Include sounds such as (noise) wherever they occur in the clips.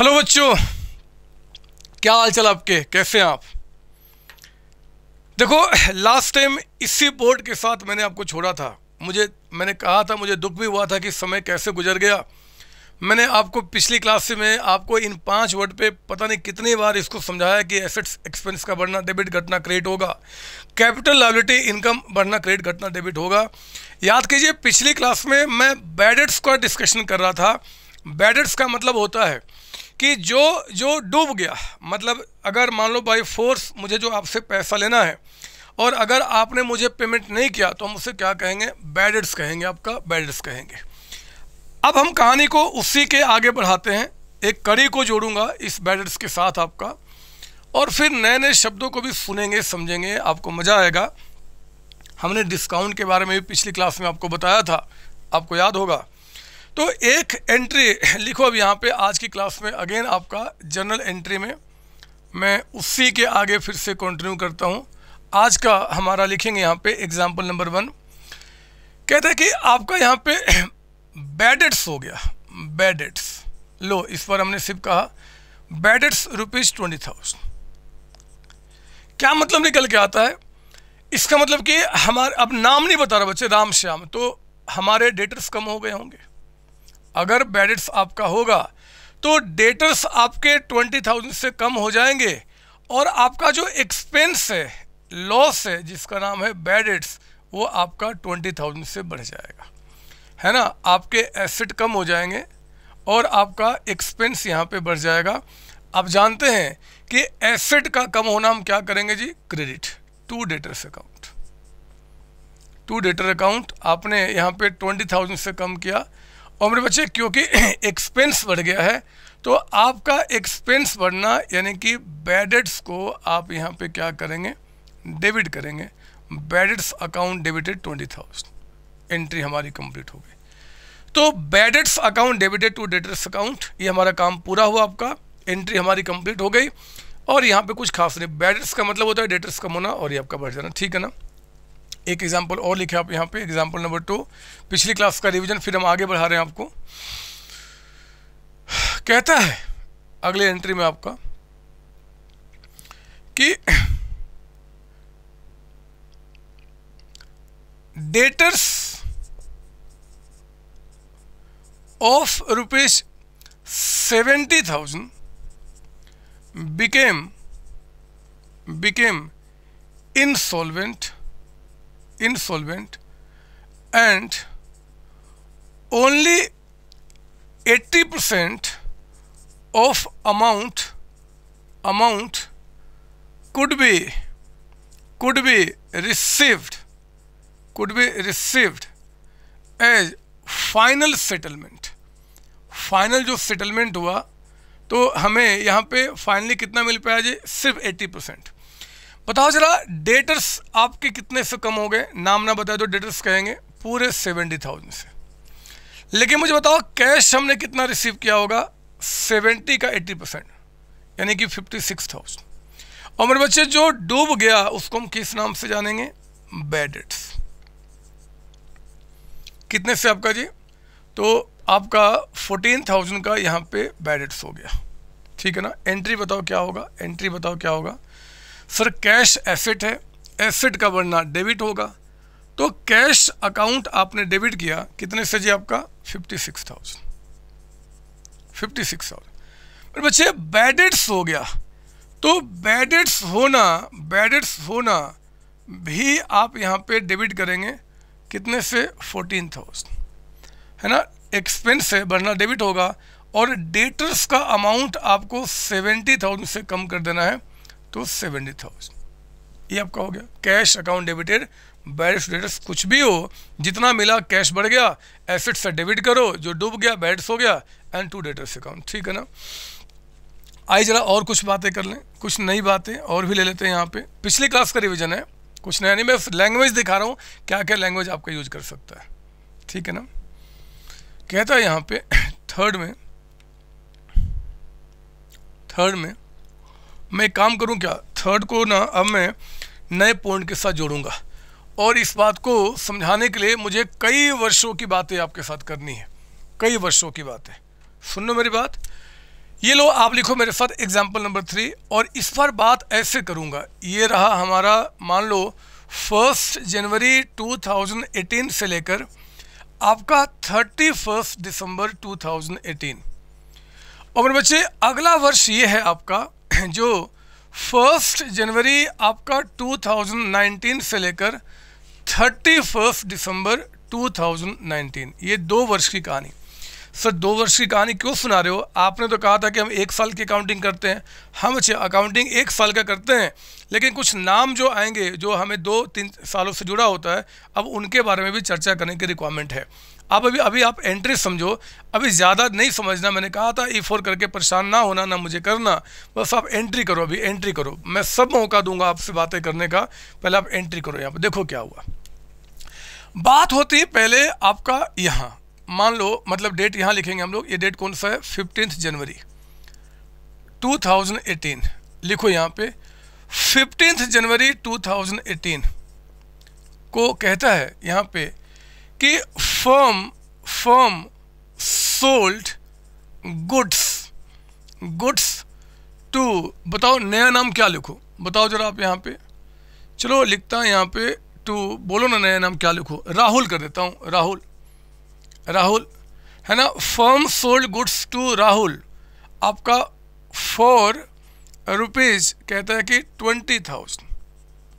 Hello बच्चों क्या हाल चाल आपके कैसे हैं आप देखो लास्ट टाइम इसी बोर्ड के साथ मैंने आपको छोड़ा था मुझे मैंने कहा था मुझे दुख भी हुआ था कि समय कैसे गुजर गया मैंने आपको पिछली क्लास में आपको इन पांच वर्ड पे पता नहीं कितनी बार इसको समझाया कि एसेट्स एक्सपेंस का बढ़ना डेबिट घटना क्रेडिट होगा कैपिटल लाइबिलिटी इनकम बढ़ना क्रेडिट घटना डेबिट होगा याद कीजिए पिछली क्लास में मैं बैडेट्स का डिस्कशन कर रहा था बैडेट्स का मतलब होता है कि जो जो डूब गया मतलब अगर मान लो बाई फोर्स मुझे जो आपसे पैसा लेना है और अगर आपने मुझे पेमेंट नहीं किया तो हम उसे क्या कहेंगे बैडेड्स कहेंगे आपका बैडेड्स कहेंगे अब हम कहानी को उसी के आगे बढ़ाते हैं एक कड़ी को जोड़ूंगा इस बैडेड्स के साथ आपका और फिर नए नए शब्दों को भी सुनेंगे समझेंगे आपको मज़ा आएगा हमने डिस्काउंट के बारे में भी पिछली क्लास में आपको बताया था आपको याद होगा तो एक एंट्री लिखो अब यहाँ पे आज की क्लास में अगेन आपका जनरल एंट्री में मैं उसी के आगे फिर से कंटिन्यू करता हूँ आज का हमारा लिखेंगे यहाँ पे एग्जाम्पल नंबर वन कहते हैं कि आपका यहाँ पे बैडेट्स हो गया बैडेट्स लो इस पर हमने सिर्फ कहा बैडेट्स रुपीज़ ट्वेंटी थाउजेंड क्या मतलब निकल के आता है इसका मतलब कि हमारे अब नाम नहीं बता रहा बच्चे राम श्याम तो हमारे डेटर्स कम हो गए होंगे अगर बेडिट्स आपका होगा तो डेटर्स आपके ट्वेंटी थाउजेंड से कम हो जाएंगे और आपका जो एक्सपेंस है लॉस है जिसका नाम है बेडिट्स वो आपका ट्वेंटी थाउजेंड से बढ़ जाएगा है ना आपके एसेट कम हो जाएंगे और आपका एक्सपेंस यहाँ पे बढ़ जाएगा आप जानते हैं कि एसेट का कम होना हम क्या करेंगे जी credit to debtors account to debtor account आपने यहाँ पे ट्वेंटी थाउजेंड से कम किया और मेरे बच्चे क्योंकि एक्सपेंस (clears throat) बढ़ गया है तो आपका एक्सपेंस बढ़ना यानी कि बैडेट्स को आप यहाँ पे क्या करेंगे डेबिट करेंगे bad debts account debited twenty thousand entry हमारी कंप्लीट हो गई तो bad debts account debited to debtors account ये हमारा काम पूरा हुआ आपका एंट्री हमारी कंप्लीट हो गई और यहाँ पे कुछ खास नहीं बैडेट्स का मतलब होता है डेटर्स कम होना और ये आपका बढ़ जाना ठीक है ना एक एग्जाम्पल और लिखे आप यहाँ पे एग्जाम्पल नंबर टू पिछली क्लास का रिविजन फिर हम आगे बढ़ा रहे हैं आपको कहता है अगले एंट्री में आपका कि debtors rupees seventy thousand became became insolvent insolvent and only 80% of amount amount could be could be received could be received as final settlement final जो settlement हुआ तो हमें यहाँ पे finally कितना मिल पाया जी सिर्फ 80 परसेंट बताओ जरा डेटर्स आपके कितने से कम हो गए नाम ना बताए तो डेटर्स कहेंगे पूरे सेवेंटी थाउजेंड से लेकिन मुझे बताओ कैश हमने कितना रिसीव किया होगा सेवेंटी का एट्टी परसेंट यानी कि फिफ्टी सिक्स थाउजेंड और मेरे बच्चे जो डूब गया उसको हम किस नाम से जानेंगे बैड कितने से आपका जी तो आपका फोर्टीन थाउजेंड का यहाँ पे बैड हो गया ठीक है ना एंट्री बताओ क्या होगा एंट्री बताओ क्या होगा फिर कैश एफिट है एफिट का बनना डेबिट होगा तो कैश अकाउंट आपने डेबिट किया कितने से जी आपका fifty six thousand fifty six thousand पर बच्चे बैडिट्स हो गया तो बैडिट्स होना बैडिट्स होना भी आप यहाँ पे डेबिट करेंगे कितने से फोर्टीन थाउजेंड है ना एक्सपेंस है बढ़ना डेबिट होगा और डेटर्स का अमाउंट आपको सेवेंटी थाउजेंड से कम कर देना है तो सेवेंटी थाउजेंड ये आपका हो गया cash account debited bad debts कुछ भी हो जितना मिला कैश बढ़ गया एसेट से डेबिट करो जो डूब गया बैड्स हो गया एंड टू डेटर्स अकाउंट ठीक है ना आइए जरा और कुछ बातें कर लें कुछ नई बातें और भी ले लेते हैं यहाँ पे पिछली क्लास का रिविजन है कुछ नया नहीं मैं लैंग्वेज दिखा रहा हूँ क्या क्या लैंग्वेज आपका यूज कर सकता है ठीक है ना कहता है यहाँ पे थर्ड में थर्ड में मैं काम करूँ क्या थर्ड को ना अब मैं नए पॉइंट के साथ जोड़ूंगा और इस बात को समझाने के लिए मुझे कई वर्षों की बातें आपके साथ करनी है कई वर्षों की बातें सुन लो मेरी बात ये लो आप लिखो मेरे साथ एग्जाम्पल नंबर थ्री और इस पर बात ऐसे करूँगा ये रहा हमारा मान लो फर्स्ट जनवरी 2018 से लेकर आपका थर्टी फर्स्ट दिसंबर एटीन और मेरे बच्चे अगला वर्ष ये है आपका (coughs) जो फर्स्ट जनवरी आपका 2019 से लेकर थर्टी फर्स्ट दिसंबर 2019 ये दो वर्ष की कहानी सर दो वर्ष की कहानी क्यों सुना रहे हो आपने तो कहा था कि हम एक साल की अकाउंटिंग करते हैं हम अच्छे अकाउंटिंग एक साल का करते हैं लेकिन कुछ नाम जो आएंगे जो हमें दो तीन सालों से जुड़ा होता है अब उनके बारे में भी चर्चा करने की रिक्वायरमेंट है आप अभी अभी आप एंट्री समझो अभी ज़्यादा नहीं समझना मैंने कहा था ई e फोर करके परेशान ना होना ना मुझे करना बस आप एंट्री करो अभी एंट्री करो मैं सब मौका दूंगा आपसे बातें करने का पहले आप एंट्री करो यहाँ पर देखो क्या हुआ बात होती है पहले आपका यहाँ मान लो मतलब डेट यहाँ लिखेंगे हम लोग ये डेट कौन सा है फिफ्टीन जनवरी टू लिखो यहाँ पे फिफ्टीन जनवरी टू को कहता है यहाँ पे कि firm firm sold goods goods to बताओ नया नाम क्या लिखो बताओ जरा आप यहाँ पे चलो लिखता है यहाँ पे टू बोलो ना नया नाम क्या लिखो राहुल कर देता हूँ राहुल राहुल है ना firm sold goods to Rahul आपका फोर रुपीज़ कहता है कि ट्वेंटी थाउजेंड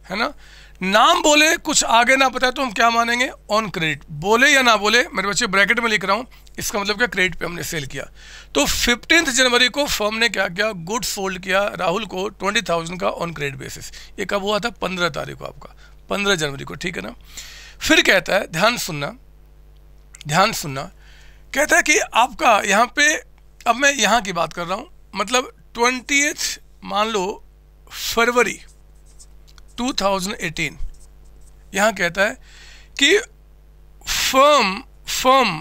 है ना नाम बोले कुछ आगे ना पता है तो हम क्या मानेंगे ऑन क्रेडिट बोले या ना बोले मेरे बच्चे ब्रैकेट में लिख रहा हूँ इसका मतलब क्या क्रेडिट पे हमने सेल किया तो फिफ्टींथ जनवरी को फर्म ने क्या किया गुड सोल्ड किया राहुल को ट्वेंटी थाउजेंड का ऑन क्रेडिट बेसिस ये कब हुआ था पंद्रह तारीख को आपका पंद्रह जनवरी को ठीक है ना फिर कहता है ध्यान सुनना ध्यान सुनना कहता है कि आपका यहाँ पे अब मैं यहाँ की बात कर रहा हूँ मतलब ट्वेंटी मान लो फरवरी 2018 यहां कहता है कि firm firm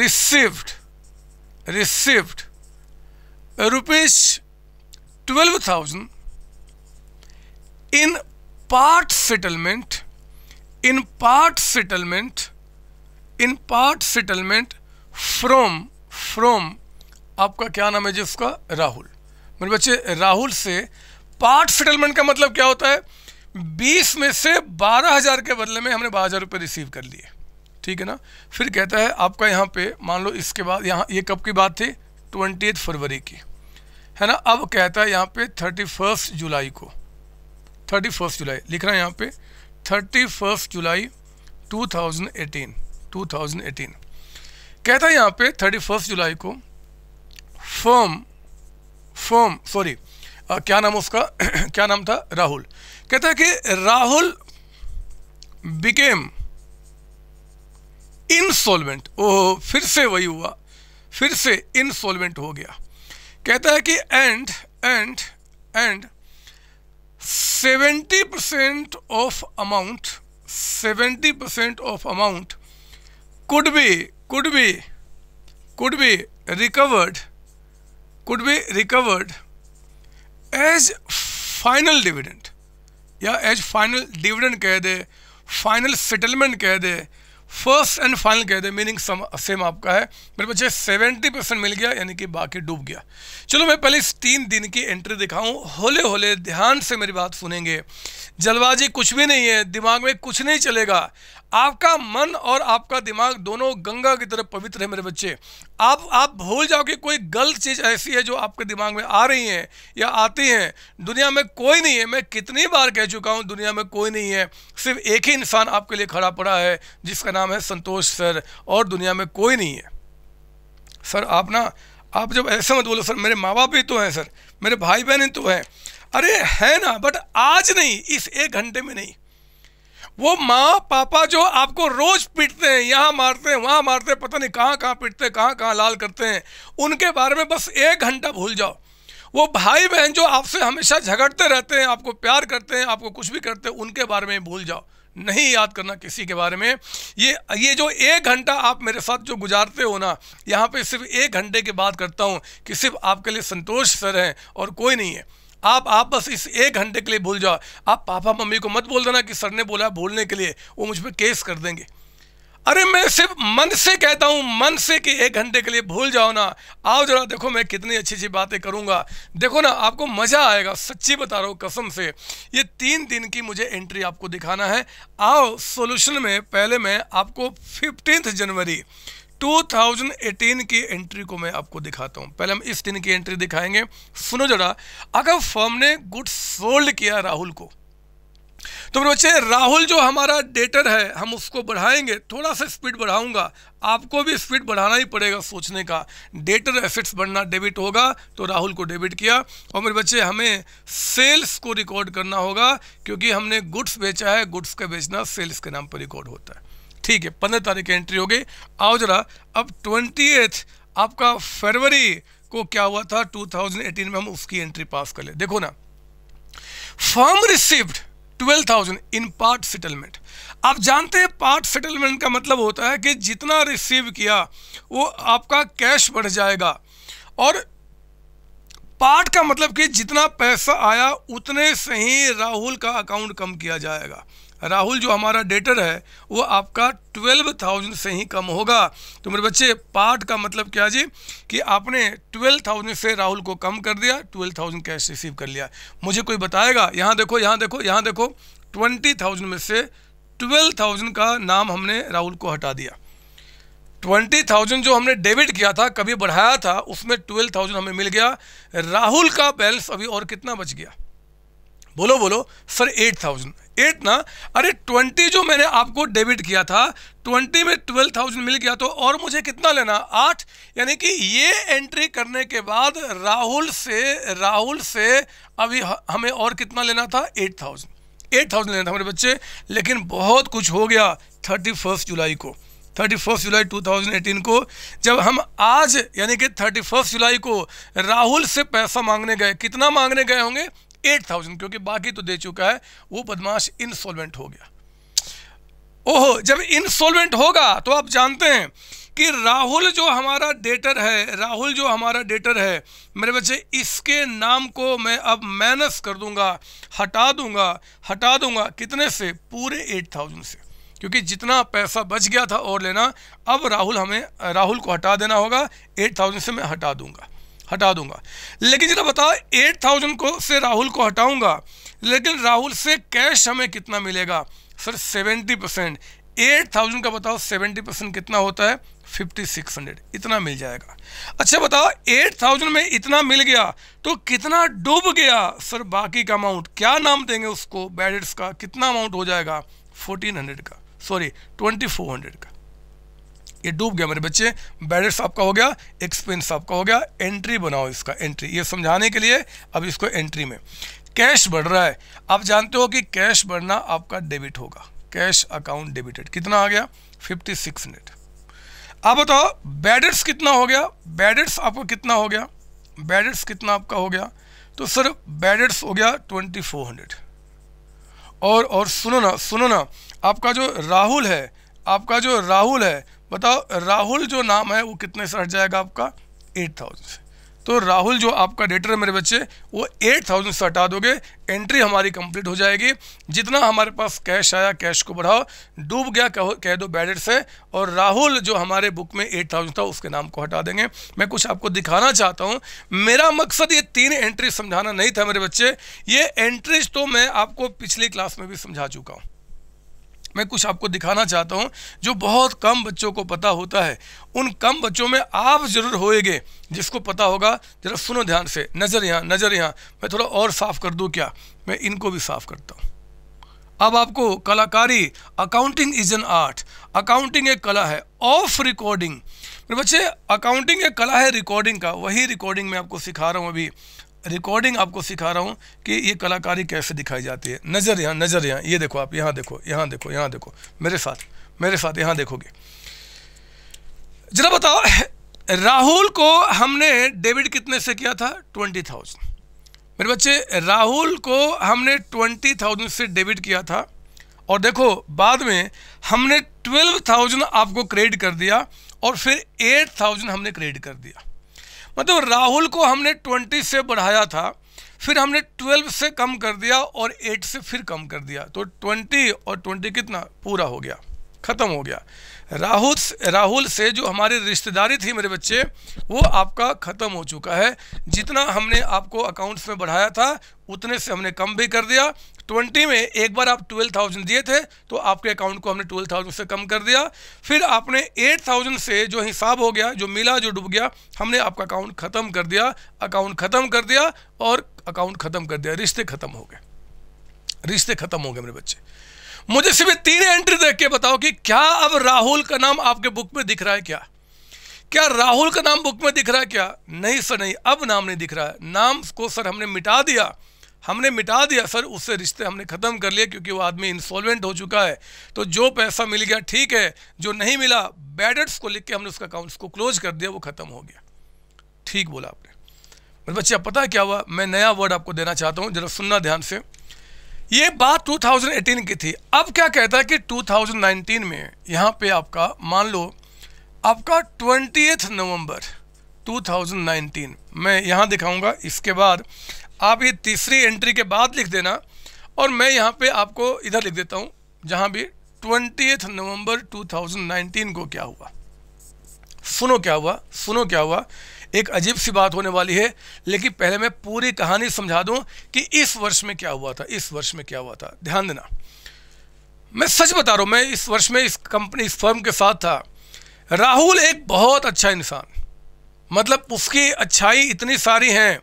received received rupees twelve thousand in part settlement in part settlement in part settlement from from आपका क्या नाम है जिसका राहुल मेरे बच्चे राहुल से पार्ट सेटलमेंट का मतलब क्या होता है बीस में से बारह हज़ार के बदले में हमने बारह हज़ार रुपये रिसीव कर लिए ठीक है ना फिर कहता है आपका यहाँ पे मान लो इसके बाद यहाँ ये कब की बात थी ट्वेंटी फरवरी की है ना अब कहता है यहाँ पे थर्टी फर्स्ट जुलाई को थर्टी फर्स्ट जुलाई लिख रहा है यहाँ पे thirty first July two thousand eighteen two thousand eighteen कहता है यहाँ पे थर्टी फर्स्ट जुलाई को फर्म फर्म सॉरी क्या नाम उसका (clears throat) क्या नाम था राहुल कहता है कि राहुल बिकेम इनसॉल्वेंट ओह फिर से वही हुआ फिर से इनसॉल्वेंट हो गया कहता है कि and and and seventy percent of amount seventy percent of amount could be could be could be recovered could be recovered as final dividend या एज फाइनल डिविडेंड कह दे फाइनल सेटलमेंट कह दे फर्स्ट एंड फाइनल कह दे meaning same आपका है मेरे बच्चे seventy percent मिल गया यानी कि बाकी डूब गया चलो मैं पहले इस तीन दिन की एंट्री दिखाऊं होले होले ध्यान से मेरी बात सुनेंगे जल्दबाजी कुछ भी नहीं है दिमाग में कुछ नहीं चलेगा आपका मन और आपका दिमाग दोनों गंगा की तरह पवित्र है मेरे बच्चे आप आप भूल जाओ कि कोई गलत चीज़ ऐसी है जो आपके दिमाग में आ रही है या आती है दुनिया में कोई नहीं है मैं कितनी बार कह चुका हूँ दुनिया में कोई नहीं है सिर्फ एक ही इंसान आपके लिए खड़ा पड़ा है जिसका नाम है संतोष सर और दुनिया में कोई नहीं है सर आप ना आप जब ऐसे मत बोलो सर मेरे माँ बाप भी तो हैं सर मेरे भाई बहन तो हैं अरे है ना बट आज नहीं इस एक घंटे में नहीं वो माँ पापा जो आपको रोज पीटते हैं यहाँ मारते हैं वहाँ मारते हैं पता नहीं कहाँ कहाँ पीटते हैं कहाँ कहाँ लाल करते हैं उनके बारे में बस एक घंटा भूल जाओ वो भाई बहन जो आपसे हमेशा झगड़ते रहते हैं आपको प्यार करते हैं आपको कुछ भी करते हैं उनके बारे में भूल जाओ नहीं याद करना किसी के बारे में ये ये जो एक घंटा आप मेरे साथ जो गुजारते हो ना यहाँ पे सिर्फ एक घंटे की बात करता हूँ कि सिर्फ आपके लिए संतोष सर हैं और कोई नहीं है आप आप बस इस एक घंटे के लिए भूल जाओ आप पापा मम्मी को मत बोल देना कि सर ने बोला भूलने के लिए वो मुझ पर केस कर देंगे अरे मैं सिर्फ मन से कहता हूँ मन से कि एक घंटे के लिए भूल जाओ ना आओ जरा देखो मैं कितनी अच्छी अच्छी बातें करूँगा देखो ना आपको मज़ा आएगा सच्ची बता रहा हूँ कसम से ये तीन दिन की मुझे एंट्री आपको दिखाना है आओ सॉल्यूशन में पहले मैं आपको फिफ्टींथ जनवरी 2018 की एंट्री को मैं आपको दिखाता हूं पहले हम इस दिन की एंट्री दिखाएंगे सुनो जरा अगर फर्म ने गुड सोल्ड किया राहुल को तो मेरे बच्चे राहुल जो हमारा डेटर है हम उसको बढ़ाएंगे थोड़ा सा स्पीड बढ़ाऊंगा आपको भी स्पीड बढ़ाना ही पड़ेगा सोचने का डेटर एसेट्स बढ़ना डेबिट होगा तो राहुल को डेबिट किया और मेरे बच्चे हमें सेल्स को रिकॉर्ड करना होगा क्योंकि हमने गुड्स बेचा है गुड्स का बेचना सेल्स के नाम पर रिकॉर्ड होता है ठीक है पंद्रह तारीख की एंट्री हो गई आओ जरा अब ट्वेंटी आपका फरवरी को क्या हुआ था 2018 में हम उसकी एंट्री पास कर ले देखो ना firm received 12,000 in part settlement आप जानते हैं पार्ट सेटलमेंट का मतलब होता है कि जितना रिसीव किया वो आपका कैश बढ़ जाएगा और पार्ट का मतलब कि जितना पैसा आया उतने से ही राहुल का अकाउंट कम किया जाएगा राहुल जो हमारा डेटर है वो आपका ट्वेल्व थाउजेंड से ही कम होगा तो मेरे बच्चे पार्ट का मतलब क्या जी कि आपने ट्वेल्व थाउजेंड से राहुल को कम कर दिया ट्वेल्व थाउजेंड कैश रिसीव कर लिया मुझे कोई बताएगा यहाँ देखो यहाँ देखो यहाँ देखो ट्वेंटी थाउजेंड में से ट्वेल्व थाउजेंड का नाम हमने राहुल को हटा दिया ट्वेंटी थाउजेंड जो हमने डेबिट किया था कभी बढ़ाया था उसमें ट्वेल्व थाउजेंड हमें मिल गया राहुल का बैलेंस अभी और कितना बच गया बोलो बोलो सर एट थाउजेंड एट ना अरे ट्वेंटी जो मैंने आपको डेबिट किया था ट्वेंटी में ट्वेल्व थाउजेंड मिल गया तो और मुझे कितना लेना आठ यानी कि ये एंट्री करने के बाद राहुल से राहुल से अभी हमें और कितना लेना था एट थाउजेंड एट थाउजेंड लेना था मेरे बच्चे लेकिन बहुत कुछ हो गया थर्टी फर्स्ट जुलाई को थर्टी फर्स्ट जुलाई 2018 को जब हम आज यानी कि थर्टी फर्स्ट जुलाई को राहुल से पैसा मांगने गए कितना मांगने गए होंगे एट थाउजेंड क्योंकि बाकी तो दे चुका है वो बदमाश इनसॉल्वेंट हो गया ओहो जब इनसॉल्वेंट होगा तो आप जानते हैं कि राहुल जो हमारा डेटर है राहुल जो हमारा डेटर है मेरे बच्चे इसके नाम को मैं अब माइनस कर दूंगा हटा दूंगा हटा दूंगा कितने से पूरे एट थाउजेंड से क्योंकि जितना पैसा बच गया था और लेना अब राहुल हमें राहुल को हटा देना होगा एट थाउजेंड से मैं हटा दूंगा हटा दूंगा लेकिन जरा बताओ एट थाउजेंड को से राहुल को हटाऊंगा लेकिन राहुल से कैश हमें कितना मिलेगा sir seventy percent eight thousand का बताओ सेवेंटी परसेंट कितना होता है फिफ्टी सिक्स हंड्रेड इतना मिल जाएगा अच्छा बताओ एट थाउजेंड में इतना मिल गया तो कितना डूब गया सर बाकी का अमाउंट क्या नाम देंगे उसको बैडेट्स का कितना अमाउंट हो जाएगा फोर्टीन हंड्रेड का सॉरी ट्वेंटी फोर हंड्रेड का ये डूब गया मेरे बच्चे बैलेंस आपका हो गया एक्सपेंस आपका हो गया एंट्री बनाओ इसका एंट्री ये समझाने के लिए अब इसको एंट्री में कैश बढ़ रहा है आप जानते हो कि कैश बढ़ना आपका डेबिट होगा कैश अकाउंट डेबिटेड कितना आ गया फिफ्टी सिक्स नेट आप बताओ बैडेट्स कितना हो गया बैडेट्स आपका कितना हो गया बैडेट्स कितना आपका हो गया तो सर बैडेट्स हो गया ट्वेंटी फोर हंड्रेड और और सुनो ना सुनो ना आपका जो राहुल है आपका जो राहुल है बताओ राहुल जो नाम है वो कितने से हट जाएगा आपका एट थाउजेंड से तो राहुल जो आपका डेटर है मेरे बच्चे वो एट थाउजेंड से हटा दोगे एंट्री हमारी कंप्लीट हो जाएगी जितना हमारे पास कैश आया कैश को बढ़ाओ डूब गया कह, कह दो बैडेट से और राहुल जो हमारे बुक में एट थाउजेंड था उसके नाम को हटा देंगे मैं कुछ आपको दिखाना चाहता हूँ मेरा मकसद ये तीन एंट्री समझाना नहीं था मेरे बच्चे ये एंट्रीज तो मैं आपको पिछली क्लास में भी समझा चुका हूँ मैं कुछ आपको दिखाना चाहता हूँ जो बहुत कम बच्चों को पता होता है उन कम बच्चों में आप ज़रूर होएगे जिसको पता होगा ज़रा सुनो ध्यान से नज़र यहाँ नज़र यहाँ मैं थोड़ा और साफ़ कर दूँ क्या मैं इनको भी साफ़ करता हूँ अब आपको कलाकारी accounting is an art accounting एक कला है ऑफ रिकॉर्डिंग मेरे बच्चे अकाउंटिंग एक कला है रिकॉर्डिंग का वही रिकॉर्डिंग मैं आपको सिखा रहा हूँ अभी रिकॉर्डिंग आपको सिखा रहा हूँ कि ये कलाकारी कैसे दिखाई जाती है नज़र यहाँ नज़र यहाँ ये देखो आप यहाँ देखो यहाँ देखो यहाँ देखो मेरे साथ मेरे साथ यहाँ देखोगे जरा बताओ राहुल को हमने डेबिट कितने से किया था ट्वेंटी थाउजेंड मेरे बच्चे राहुल को हमने ट्वेंटी थाउजेंड से डेबिट किया था और देखो बाद में हमने ट्वेल्व थाउजेंड आपको क्रेडिट कर दिया और फिर एट थाउजेंड हमने क्रेडिट कर दिया मतलब राहुल को हमने ट्वेंटी से बढ़ाया था फिर हमने ट्वेल्व से कम कर दिया और एट से फिर कम कर दिया तो ट्वेंटी और ट्वेंटी कितना पूरा हो गया ख़त्म हो गया राहुल राहुल से जो हमारी रिश्तेदारी थी मेरे बच्चे वो आपका ख़त्म हो चुका है जितना हमने आपको अकाउंट्स में बढ़ाया था उतने से हमने कम भी कर दिया ट्वेंटी में एक बार आप ट्वेल्व थाउजेंड दिए थे तो आपके अकाउंट को हमने ट्वेल्व थाउजेंड से कम कर दिया फिर आपने एट थाउजेंड से जो हिसाब हो गया जो मिला जो डूब गया हमने आपका अकाउंट ख़त्म कर दिया अकाउंट ख़त्म कर दिया और अकाउंट ख़त्म कर दिया रिश्ते ख़त्म हो गए रिश्ते ख़त्म हो गए मेरे बच्चे मुझे सिर्फ तीन एंट्री देख के बताओ कि क्या अब राहुल का नाम आपके बुक में दिख रहा है क्या क्या राहुल का नाम बुक में दिख रहा है क्या नहीं सर नहीं अब नाम नहीं दिख रहा है नाम को सर हमने मिटा दिया हमने मिटा दिया सर उससे रिश्ते हमने ख़त्म कर लिए क्योंकि वो आदमी इंसॉल्वेंट हो चुका है तो जो पैसा मिल गया ठीक है जो नहीं मिला बैडर्स को लिख के हमने उसका अकाउंट को क्लोज कर दिया वो ख़त्म हो गया ठीक बोला आपने मेरे बच्चे पता क्या हुआ मैं नया वर्ड आपको देना चाहता हूँ जरा सुनना ध्यान से ये बात 2018 की थी अब क्या कहता है कि 2019 में यहाँ पे आपका मान लो आपका ट्वेंटी नवंबर 2019 मैं यहाँ दिखाऊंगा इसके बाद आप ये तीसरी एंट्री के बाद लिख देना और मैं यहाँ पे आपको इधर लिख देता हूँ जहाँ भी ट्वेंटी नवंबर 2019 को क्या हुआ सुनो क्या हुआ सुनो क्या हुआ एक अजीब सी बात होने वाली है लेकिन पहले मैं पूरी कहानी समझा दूँ कि इस वर्ष में क्या हुआ था इस वर्ष में क्या हुआ था ध्यान देना मैं सच बता रहा हूँ मैं इस वर्ष में इस कंपनी इस फर्म के साथ था राहुल एक बहुत अच्छा इंसान मतलब उसकी अच्छाई इतनी सारी हैं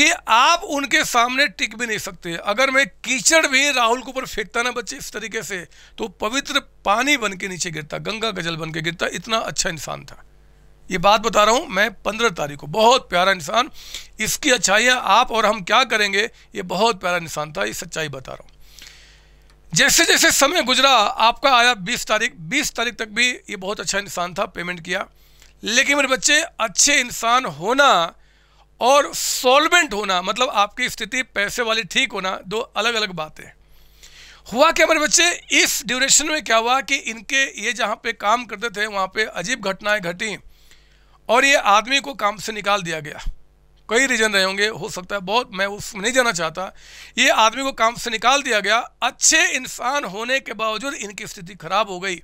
कि आप उनके सामने टिक भी नहीं सकते अगर मैं कीचड़ भी राहुल के ऊपर फेंकता ना बच्चे इस तरीके से तो पवित्र पानी बन के नीचे गिरता गंगा गजल बन के गिरता इतना अच्छा इंसान था ये बात बता रहा हूँ मैं पंद्रह तारीख को बहुत प्यारा इंसान इसकी अच्छाइयाँ आप और हम क्या करेंगे ये बहुत प्यारा इंसान था ये सच्चाई बता रहा हूँ जैसे जैसे समय गुजरा आपका आया 20 तारीख 20 तारीख तक भी ये बहुत अच्छा इंसान था पेमेंट किया लेकिन मेरे बच्चे अच्छे इंसान होना और सॉल्वेंट होना मतलब आपकी स्थिति पैसे वाली ठीक होना दो अलग अलग बातें हुआ क्या मेरे बच्चे इस ड्यूरेशन में क्या हुआ कि इनके ये जहाँ पे काम करते थे वहाँ पे अजीब घटनाएं घटी और ये आदमी को काम से निकाल दिया गया कई रीज़न रहे होंगे हो सकता है बहुत मैं उसमें नहीं जाना चाहता ये आदमी को काम से निकाल दिया गया अच्छे इंसान होने के बावजूद इनकी स्थिति खराब हो गई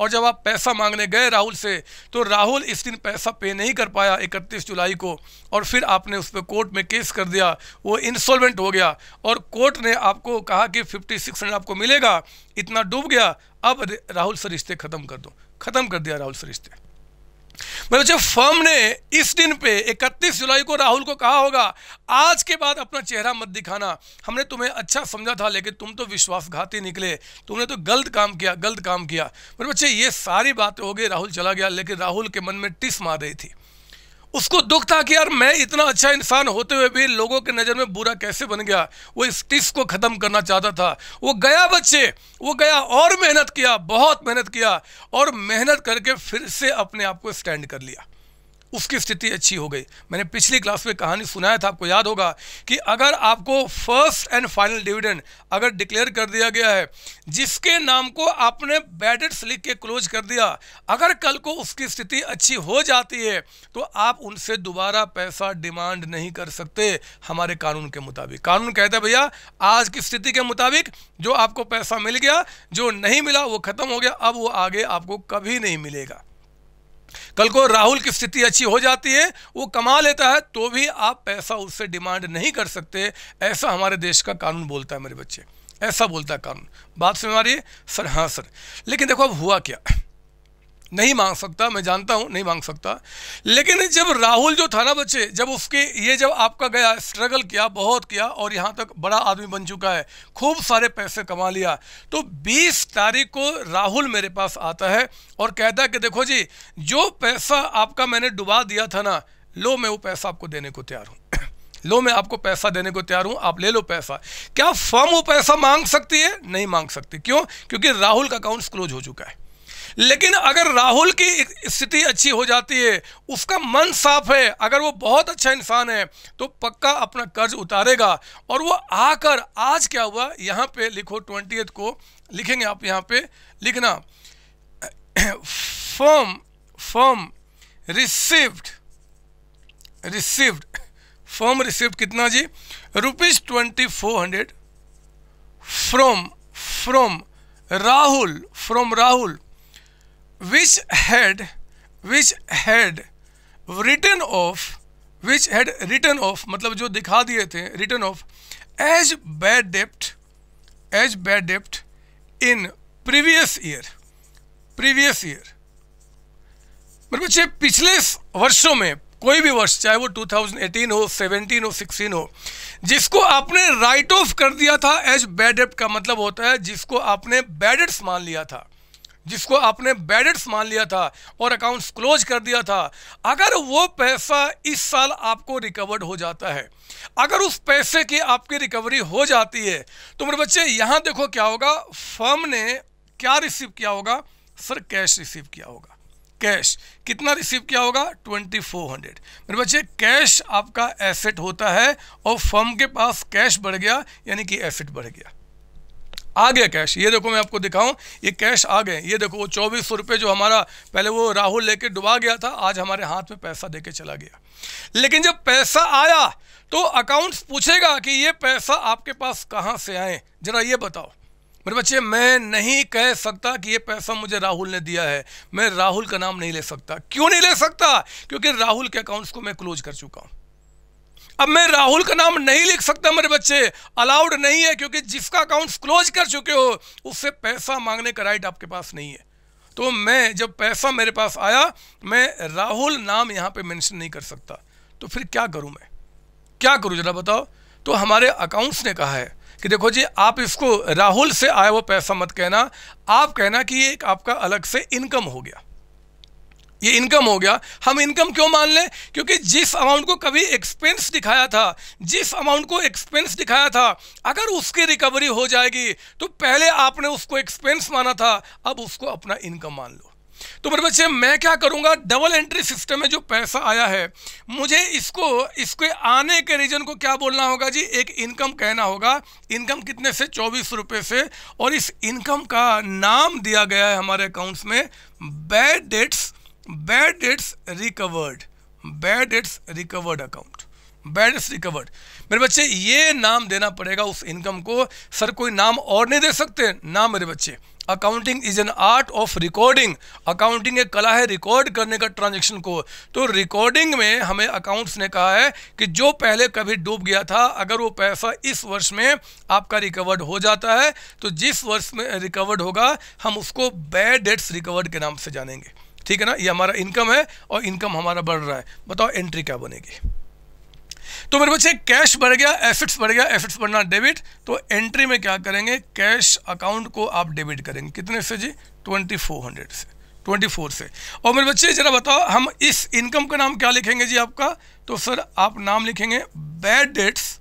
और जब आप पैसा मांगने गए राहुल से तो राहुल इस दिन पैसा पे नहीं कर पाया इकतीस जुलाई को और फिर आपने उस पर कोर्ट में केस कर दिया वो इंस्टॉलमेंट हो गया और कोर्ट ने आपको कहा कि फिफ्टी सिक्स आपको मिलेगा इतना डूब गया अब राहुल सर रिश्ते ख़त्म कर दो ख़त्म कर दिया राहुल सर रिश्ते मेरे बच्चे फर्म ने इस दिन पे 31 जुलाई को राहुल को कहा होगा आज के बाद अपना चेहरा मत दिखाना हमने तुम्हें अच्छा समझा था लेकिन तुम तो विश्वासघाती निकले तुमने तो गलत काम किया गलत काम किया मेरे बच्चे ये सारी बातें हो गई राहुल चला गया लेकिन राहुल के मन में टिस मार रही थी उसको दुख था कि यार मैं इतना अच्छा इंसान होते हुए भी लोगों की नज़र में बुरा कैसे बन गया वो इस टिस को ख़त्म करना चाहता था वो गया बच्चे वो गया और मेहनत किया बहुत मेहनत किया और मेहनत करके फिर से अपने आप को स्टैंड कर लिया उसकी स्थिति अच्छी हो गई मैंने पिछली क्लास में कहानी सुनाया था आपको याद होगा कि अगर आपको फर्स्ट एंड फाइनल डिविडेंड अगर डिक्लेयर कर दिया गया है जिसके नाम को आपने बैडेट्स लिख के क्लोज कर दिया अगर कल को उसकी स्थिति अच्छी हो जाती है तो आप उनसे दोबारा पैसा डिमांड नहीं कर सकते हमारे कानून के मुताबिक कानून कहते हैं भैया आज की स्थिति के मुताबिक जो आपको पैसा मिल गया जो नहीं मिला वो ख़त्म हो गया अब वो आगे आपको कभी नहीं मिलेगा कल को राहुल की स्थिति अच्छी हो जाती है वो कमा लेता है तो भी आप पैसा उससे डिमांड नहीं कर सकते ऐसा हमारे देश का कानून बोलता है मेरे बच्चे ऐसा बोलता है कानून बात समझ आ रही है सर हाँ सर लेकिन देखो अब हुआ क्या नहीं मांग सकता मैं जानता हूं नहीं मांग सकता लेकिन जब राहुल जो था ना बच्चे जब उसके ये जब आपका गया स्ट्रगल किया बहुत किया और यहां तक बड़ा आदमी बन चुका है खूब सारे पैसे कमा लिया तो 20 तारीख को राहुल मेरे पास आता है और कहता है कि देखो जी जो पैसा आपका मैंने डुबा दिया था ना लो मैं वो पैसा आपको देने को तैयार हूँ (coughs) लो मैं आपको पैसा देने को तैयार हूं आप ले लो पैसा क्या फर्म वो पैसा मांग सकती है नहीं मांग सकती क्यों क्योंकि राहुल का अकाउंट क्लोज हो चुका है लेकिन अगर राहुल की स्थिति अच्छी हो जाती है उसका मन साफ है अगर वो बहुत अच्छा इंसान है तो पक्का अपना कर्ज उतारेगा और वो आकर आज क्या हुआ यहाँ पे लिखो ट्वेंटी को लिखेंगे आप यहाँ पे लिखना firm firm received received firm received कितना जी rupees twenty four hundred from from Rahul from Rahul which had which had written off which had written off मतलब जो दिखा दिए थे written off as bad debt as bad debt in previous year previous year मेरे बच्चे पिछले वर्षों में कोई भी वर्ष चाहे वो 2018 हो 17 हो 16 हो जिसको आपने राइट ऑफ कर दिया था एज बैड डेट का मतलब होता है जिसको आपने बैड डेट्स मान लिया था जिसको आपने बैडेट्स मान लिया था और अकाउंट्स क्लोज कर दिया था अगर वो पैसा इस साल आपको रिकवर्ड हो जाता है अगर उस पैसे की आपकी रिकवरी हो जाती है तो मेरे बच्चे यहाँ देखो क्या होगा फर्म ने क्या रिसीव किया होगा सर कैश रिसीव किया होगा कैश कितना रिसीव किया होगा 2400 मेरे बच्चे कैश आपका एसेट होता है और फर्म के पास कैश बढ़ गया यानी कि एसेट बढ़ गया आ गया कैश ये देखो मैं आपको दिखाऊं ये कैश आ गए ये देखो वो चौबीस सौ रुपये जो हमारा पहले वो राहुल लेके डुबा गया था आज हमारे हाथ में पैसा देके चला गया लेकिन जब पैसा आया तो अकाउंट्स पूछेगा कि ये पैसा आपके पास कहाँ से आए जरा ये बताओ मेरे बच्चे मैं नहीं कह सकता कि ये पैसा मुझे राहुल ने दिया है मैं राहुल का नाम नहीं ले सकता क्यों नहीं ले सकता क्योंकि राहुल के अकाउंट्स को मैं क्लोज कर चुका हूँ अब मैं राहुल का नाम नहीं लिख सकता मेरे बच्चे अलाउड नहीं है क्योंकि जिसका अकाउंट क्लोज कर चुके हो उससे पैसा मांगने का राइट आपके पास नहीं है तो मैं जब पैसा मेरे पास आया मैं राहुल नाम यहाँ पे मेंशन नहीं कर सकता तो फिर क्या करूँ मैं क्या करूँ जरा बताओ तो हमारे अकाउंट्स ने कहा है कि देखो जी आप इसको राहुल से आया वो पैसा मत कहना आप कहना कि ये एक आपका अलग से इनकम हो गया ये इनकम हो गया हम इनकम क्यों मान लें क्योंकि जिस अमाउंट को कभी एक्सपेंस दिखाया था जिस अमाउंट को एक्सपेंस दिखाया था अगर उसकी रिकवरी हो जाएगी तो पहले आपने उसको एक्सपेंस माना था अब उसको अपना इनकम मान लो तो मेरे बच्चे मैं क्या करूंगा डबल एंट्री सिस्टम में जो पैसा आया है मुझे इसको इसके आने के रीजन को क्या बोलना होगा जी एक इनकम कहना होगा इनकम कितने से चौबीस रुपये से और इस इनकम का नाम दिया गया है हमारे अकाउंट्स में bad debts bad debts recovered bad debts recovered account bad debts recovered मेरे बच्चे ये नाम देना पड़ेगा उस इनकम को सर कोई नाम और नहीं दे सकते ना मेरे बच्चे accounting is an art of recording accounting एक कला है रिकॉर्ड करने का ट्रांजेक्शन को तो रिकॉर्डिंग में हमें अकाउंट्स ने कहा है कि जो पहले कभी डूब गया था अगर वो पैसा इस वर्ष में आपका रिकवर्ड हो जाता है तो जिस वर्ष में रिकवर्ड होगा हम उसको बैड डेट्स रिकवर्ड के नाम से जानेंगे ठीक है ना ये हमारा इनकम है और इनकम हमारा बढ़ रहा है बताओ एंट्री क्या बनेगी तो मेरे बच्चे कैश बढ़ गया एफिट्स बढ़ गया एफिट्स बढ़ना डेबिट तो एंट्री में क्या करेंगे कैश अकाउंट को आप डेबिट करेंगे कितने से जी ट्वेंटी फोर हंड्रेड से ट्वेंटी फोर से और मेरे बच्चे जरा बताओ हम इस इनकम का नाम क्या लिखेंगे जी आपका तो सर आप नाम लिखेंगे bad debts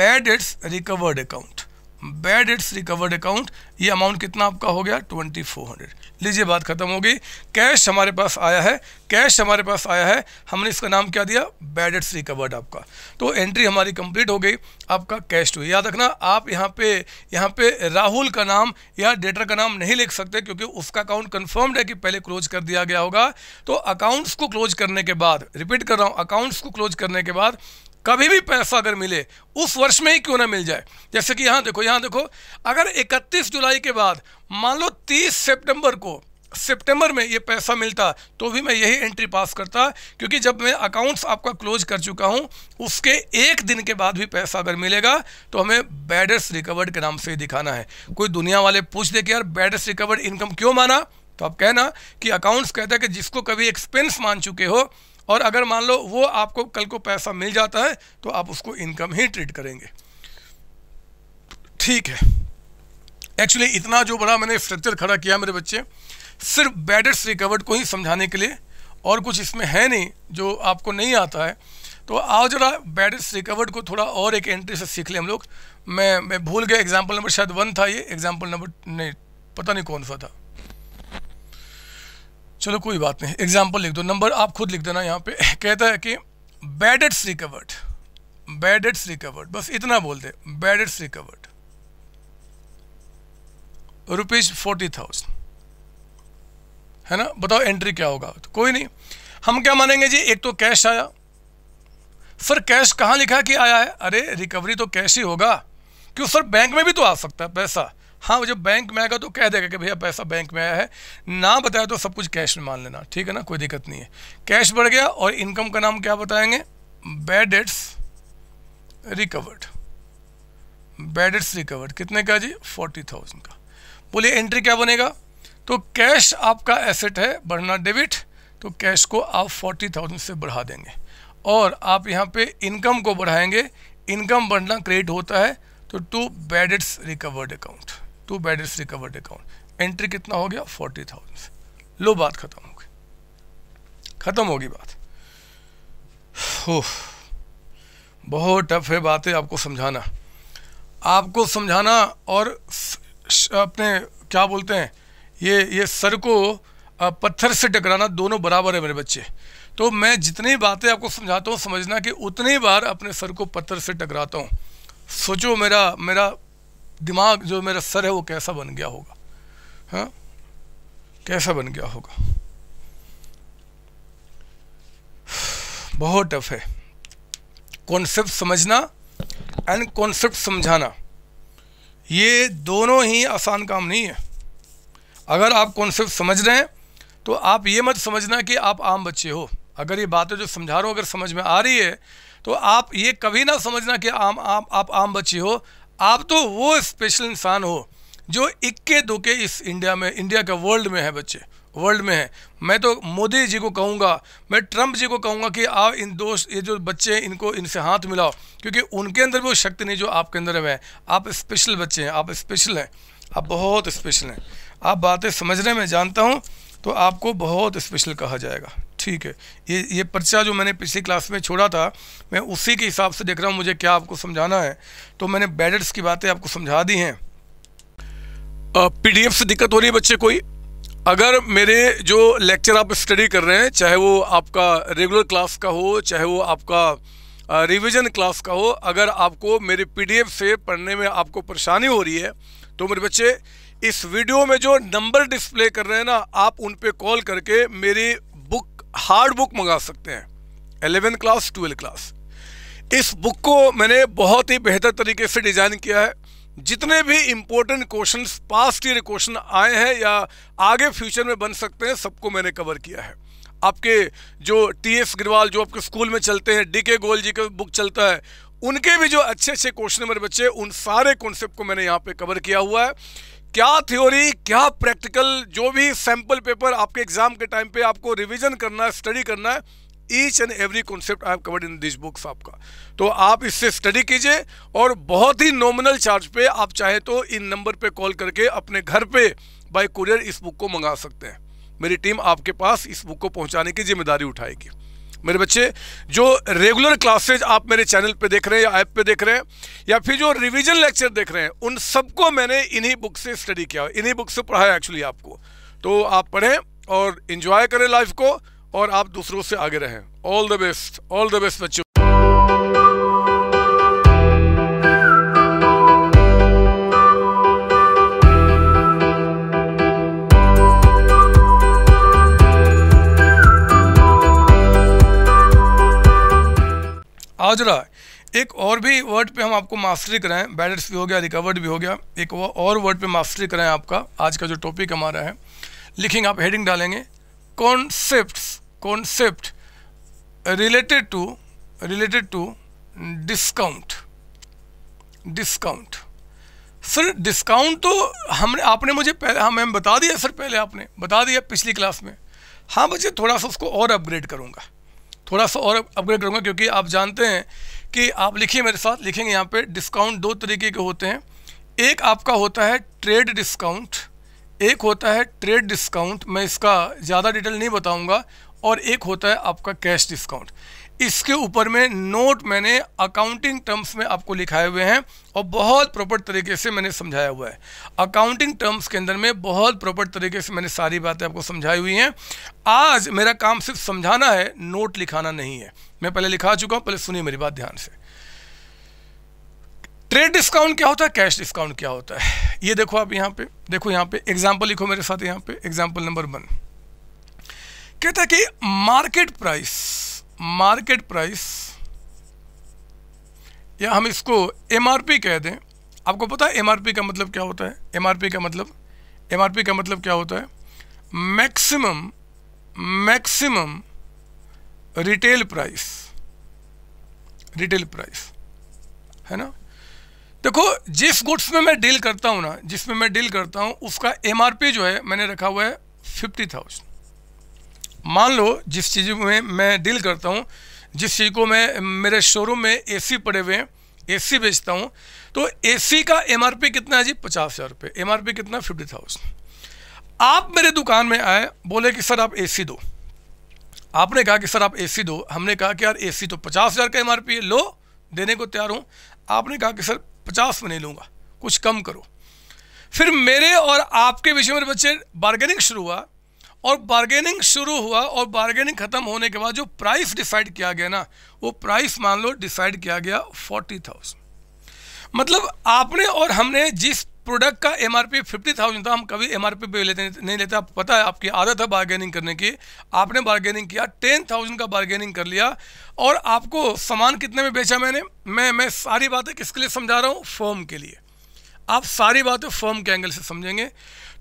bad debts recovered account bad debts recovered account ये अमाउंट कितना आपका हो गया ट्वेंटी फोर हंड्रेड लीजिए बात खत्म हो गई कैश हमारे पास आया है कैश हमारे पास आया है हमने इसका नाम क्या दिया बैड डेट्स रिकवर्ड आपका तो एंट्री हमारी कंप्लीट हो गई आपका कैश टू तो याद रखना आप यहाँ पे यहाँ पे राहुल का नाम या डेटर का नाम नहीं लिख सकते क्योंकि उसका अकाउंट कन्फर्म्ड है कि पहले क्लोज कर दिया गया होगा तो अकाउंट्स को क्लोज करने के बाद रिपीट कर रहा हूँ अकाउंट्स को क्लोज करने के बाद कभी भी पैसा अगर मिले उस वर्ष में ही क्यों ना मिल जाए जैसे कि यहाँ देखो यहाँ देखो अगर 31 जुलाई के बाद मान लो 30 सितंबर को सितंबर में ये पैसा मिलता तो भी मैं यही एंट्री पास करता क्योंकि जब मैं अकाउंट्स आपका क्लोज कर चुका हूँ उसके एक दिन के बाद भी पैसा अगर मिलेगा तो हमें बैडर्स रिकवर्ड के नाम से दिखाना है कोई दुनिया वाले पूछ दे कि यार बैडर्स रिकवर्ड इनकम क्यों माना तो आप कहना कि अकाउंट्स कहता है कि जिसको कभी एक्सपेंस मान चुके हो और अगर मान लो वो आपको कल को पैसा मिल जाता है तो आप उसको इनकम ही ट्रीट करेंगे ठीक है एक्चुअली इतना जो बड़ा मैंने स्ट्रक्चर खड़ा किया मेरे बच्चे सिर्फ बैडेट्स रिकवर्ड को ही समझाने के लिए और कुछ इसमें है नहीं जो आपको नहीं आता है तो आओ जरा बैडेट्स रिकवर्ड को थोड़ा और एक एंट्री से सीख लें हम लोग मैं मैं भूल गया एग्जाम्पल नंबर शायद वन था ये एग्जाम्पल नंबर नहीं पता नहीं कौन सा था चलो कोई बात नहीं एग्जाम्पल लिख दो नंबर आप खुद लिख देना यहाँ पे कहता है कि बैडेट्स रिकवर्ड बैडेट्स रिकवर्ड बस इतना बोल दे bad debts recovered rupees forty thousand है ना बताओ एंट्री क्या होगा तो कोई नहीं हम क्या मानेंगे जी एक तो कैश आया सर कैश कहाँ लिखा कि आया है अरे रिकवरी तो कैश ही होगा क्यों सर बैंक में भी तो आ सकता है पैसा हाँ जब बैंक में आएगा तो कह देगा कि भैया पैसा बैंक में आया है ना बताया तो सब कुछ कैश में मान लेना ठीक है ना कोई दिक्कत नहीं है कैश बढ़ गया और इनकम का नाम क्या बताएंगे bad debts recovered bad debts recovered कितने का जी फोर्टी थाउजेंड का बोलिए एंट्री क्या बनेगा तो कैश आपका एसेट है बढ़ना डेबिट तो कैश को आप फोर्टी थाउजेंड से बढ़ा देंगे और आप यहाँ पे इनकम को बढ़ाएंगे इनकम बढ़ना क्रेडिट होता है तो to bad debts recovered account to bad recovered account entry कितना हो गया फोर्टी थाउजेंड लो बात खत्म हो गई खत्म होगी बात ओह बहुत टफ है बातें आपको समझाना आपको समझाना और अपने क्या बोलते हैं ये ये सर को पत्थर से टकराना दोनों बराबर है मेरे बच्चे तो मैं जितनी बातें आपको समझाता हूँ समझना कि उतनी बार अपने सर को पत्थर से टकराता हूँ सोचो मेरा मेरा दिमाग जो मेरा सर है वो कैसा बन गया होगा हाँ कैसा बन गया होगा बहुत टफ है कॉन्सेप्ट समझना एंड कॉन्सेप्ट समझाना ये दोनों ही आसान काम नहीं है अगर आप कॉन्सेप्ट समझ रहे हैं तो आप ये मत समझना कि आप आम बच्चे हो अगर ये बातें जो समझा रहा हूँ अगर समझ में आ रही है तो आप ये कभी ना समझना कि आम आप आप आम बच्चे हो आप तो वो स्पेशल इंसान हो जो इक्के दुके इस इंडिया में इंडिया के वर्ल्ड में है बच्चे वर्ल्ड में है मैं तो मोदी जी को कहूँगा मैं ट्रंप जी को कहूँगा कि आप इन दोस्त ये जो बच्चे हैं इनको इनसे हाथ मिलाओ क्योंकि उनके अंदर वो शक्ति नहीं जो आपके अंदर है आप स्पेशल बच्चे हैं आप स्पेशल हैं आप बहुत स्पेशल हैं आप बातें समझने में जानता हूँ तो आपको बहुत स्पेशल कहा जाएगा ठीक है ये ये पर्चा जो मैंने पिछली क्लास में छोड़ा था मैं उसी के हिसाब से देख रहा हूँ मुझे क्या आपको समझाना है तो मैंने बैडर्स की बातें आपको समझा दी हैं पीडीएफ से दिक्कत हो रही है बच्चे कोई अगर मेरे जो लेक्चर आप स्टडी कर रहे हैं चाहे वो आपका रेगुलर क्लास का हो चाहे वो आपका रिविजन क्लास का हो अगर आपको मेरे पी से पढ़ने में आपको परेशानी हो रही है तो मेरे बच्चे इस वीडियो में जो नंबर डिस्प्ले कर रहे हैं ना आप उन पर कॉल करके मेरी हार्ड बुक मंगा सकते हैं एलेवेंथ क्लास ट्वेल्थ क्लास इस बुक को मैंने बहुत ही बेहतर तरीके से डिज़ाइन किया है जितने भी important question past year question आए हैं या आगे फ्यूचर में बन सकते हैं सबको मैंने कवर किया है आपके जो टी एस ग्रवाल जो आपके स्कूल में चलते हैं डी के गोयल जी का बुक चलता है उनके भी जो अच्छे अच्छे क्वेश्चन मेरे बच्चे उन सारे कॉन्सेप्ट को मैंने यहाँ पे कवर किया हुआ है क्या थ्योरी क्या प्रैक्टिकल जो भी सैम्पल पेपर आपके एग्जाम के टाइम पे आपको रिवीजन करना है स्टडी करना है each and every concept I have covered in this books आपका तो आप इससे स्टडी कीजिए और बहुत ही नॉमिनल चार्ज पे आप चाहे तो इन नंबर पे कॉल करके अपने घर पे बाय कुरियर इस बुक को मंगा सकते हैं मेरी टीम आपके पास इस बुक को पहुंचाने की जिम्मेदारी उठाएगी मेरे बच्चे जो रेगुलर क्लासेज आप मेरे चैनल पे देख रहे हैं या ऐप पे देख रहे हैं या फिर जो रिवीजन लेक्चर देख रहे हैं उन सबको मैंने इन्हीं बुक से स्टडी किया इन्हीं बुक से पढ़ाया एक्चुअली आपको तो आप पढ़ें और इन्जॉय करें लाइफ को और आप दूसरों से आगे रहें all the best all the best बच्चों आज है एक और भी वर्ड पे हम आपको मास्टरी कराएं बैलेंस भी हो गया रिकवर्ड भी हो गया एक वो और वर्ड पे मास्टरी कराएं आपका आज का जो टॉपिक हमारा है लिखेंगे आप हेडिंग डालेंगे concept concept related to related to discount discount sir discount तो हमने आपने मुझे पहले हाँ मैम बता दिया सर पहले आपने बता दिया पिछली क्लास में हाँ मुझे थोड़ा सा उसको और अपग्रेड करूँगा थोड़ा सा और अपग्रेड करूँगा क्योंकि आप जानते हैं कि आप लिखिए मेरे साथ लिखेंगे यहाँ पे डिस्काउंट दो तरीके के होते हैं एक आपका होता है ट्रेड डिस्काउंट एक होता है ट्रेड डिस्काउंट मैं इसका ज़्यादा डिटेल नहीं बताऊँगा और एक होता है आपका कैश डिस्काउंट इसके ऊपर में नोट मैंने अकाउंटिंग टर्म्स में आपको लिखाए हुए हैं और बहुत प्रॉपर तरीके से मैंने समझाया हुआ है अकाउंटिंग टर्म्स के अंदर में बहुत प्रॉपर तरीके से मैंने सारी बातें आपको समझाई हुई हैं आज मेरा काम सिर्फ समझाना है नोट लिखाना नहीं है मैं पहले लिखा चुका हूँ पहले सुनिए मेरी बात ध्यान से ट्रेड डिस्काउंट क्या होता है कैश डिस्काउंट क्या होता है ये देखो आप यहाँ पे देखो यहाँ पे एग्जाम्पल लिखो मेरे साथ यहाँ पे एग्जाम्पल नंबर वन कहता है कि मार्केट प्राइस मार्केट प्राइस या हम इसको एम कह दें आपको पता है एम का मतलब क्या होता है एम का मतलब एम का मतलब क्या होता है maximum maximum retail price retail price है ना देखो जिस गुड्स में मैं डील करता हूँ ना जिसमें मैं डील करता हूँ उसका एमआरपी जो है मैंने रखा हुआ है फिफ्टी थाउजेंड मान लो जिस चीज़ में मैं डील करता हूँ जिस चीज़ को मैं मेरे शोरूम में एसी पड़े हुए हैं एसी बेचता हूँ तो एसी का एमआरपी कितना है जी पचास हज़ार रुपये एम कितना फिफ्टी थाउजेंड आप मेरे दुकान में आए बोले कि सर आप एसी दो आपने कहा कि सर आप एसी दो हमने कहा कि यार एसी तो पचास हज़ार का एम है लो देने को तैयार हूँ आपने कहा कि सर पचास में नहीं लूँगा कुछ कम करो फिर मेरे और आपके विषय में बच्चे बार्गेनिंग शुरू हुआ और बार्गेनिंग शुरू हुआ और बार्गेनिंग ख़त्म होने के बाद जो प्राइस डिसाइड किया गया ना वो प्राइस मान लो डिसाइड किया गया फोर्टी थाउजेंड मतलब आपने और हमने जिस प्रोडक्ट का M R P fifty thousand था हम कभी एम आर पी पर लेते नहीं लेते आप पता है आपकी आदत है बार्गेनिंग करने की आपने बार्गेनिंग किया टेन थाउजेंड का बार्गेनिंग कर लिया और आपको सामान कितने में बेचा मैंने मैं मैं सारी बातें किसके लिए समझा रहा हूँ फॉर्म के लिए आप सारी बातें फॉर्म के एंगल से समझेंगे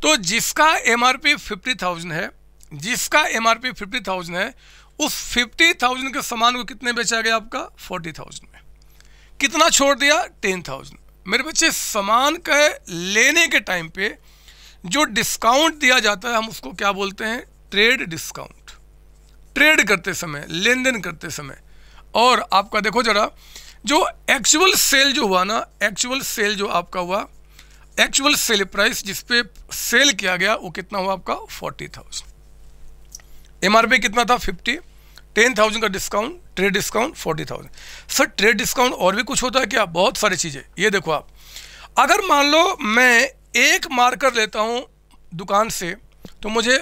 तो जिसका M R P fifty thousand है जिसका M R P fifty thousand है उस फिफ्टी थाउजेंड के सामान को कितने बेचा गया आपका फोर्टी थाउजेंड में कितना छोड़ दिया टेन थाउजेंड मेरे बच्चे सामान का लेने के टाइम पे जो डिस्काउंट दिया जाता है हम उसको क्या बोलते हैं ट्रेड डिस्काउंट ट्रेड करते समय लेन देन करते समय और आपका देखो जरा जो एक्चुअल सेल जो हुआ ना एक्चुअल सेल जो आपका हुआ एक्चुअल सेल प्राइस जिस पे सेल किया गया वो कितना हुआ आपका फोर्टी थाउजेंड एम कितना था फिफ्टी टेन थाउजेंड का discount trade discount forty thousand sir trade discount और भी कुछ होता है क्या बहुत सारी चीज़ें ये देखो आप अगर मान लो मैं एक मार्कर लेता हूँ दुकान से तो मुझे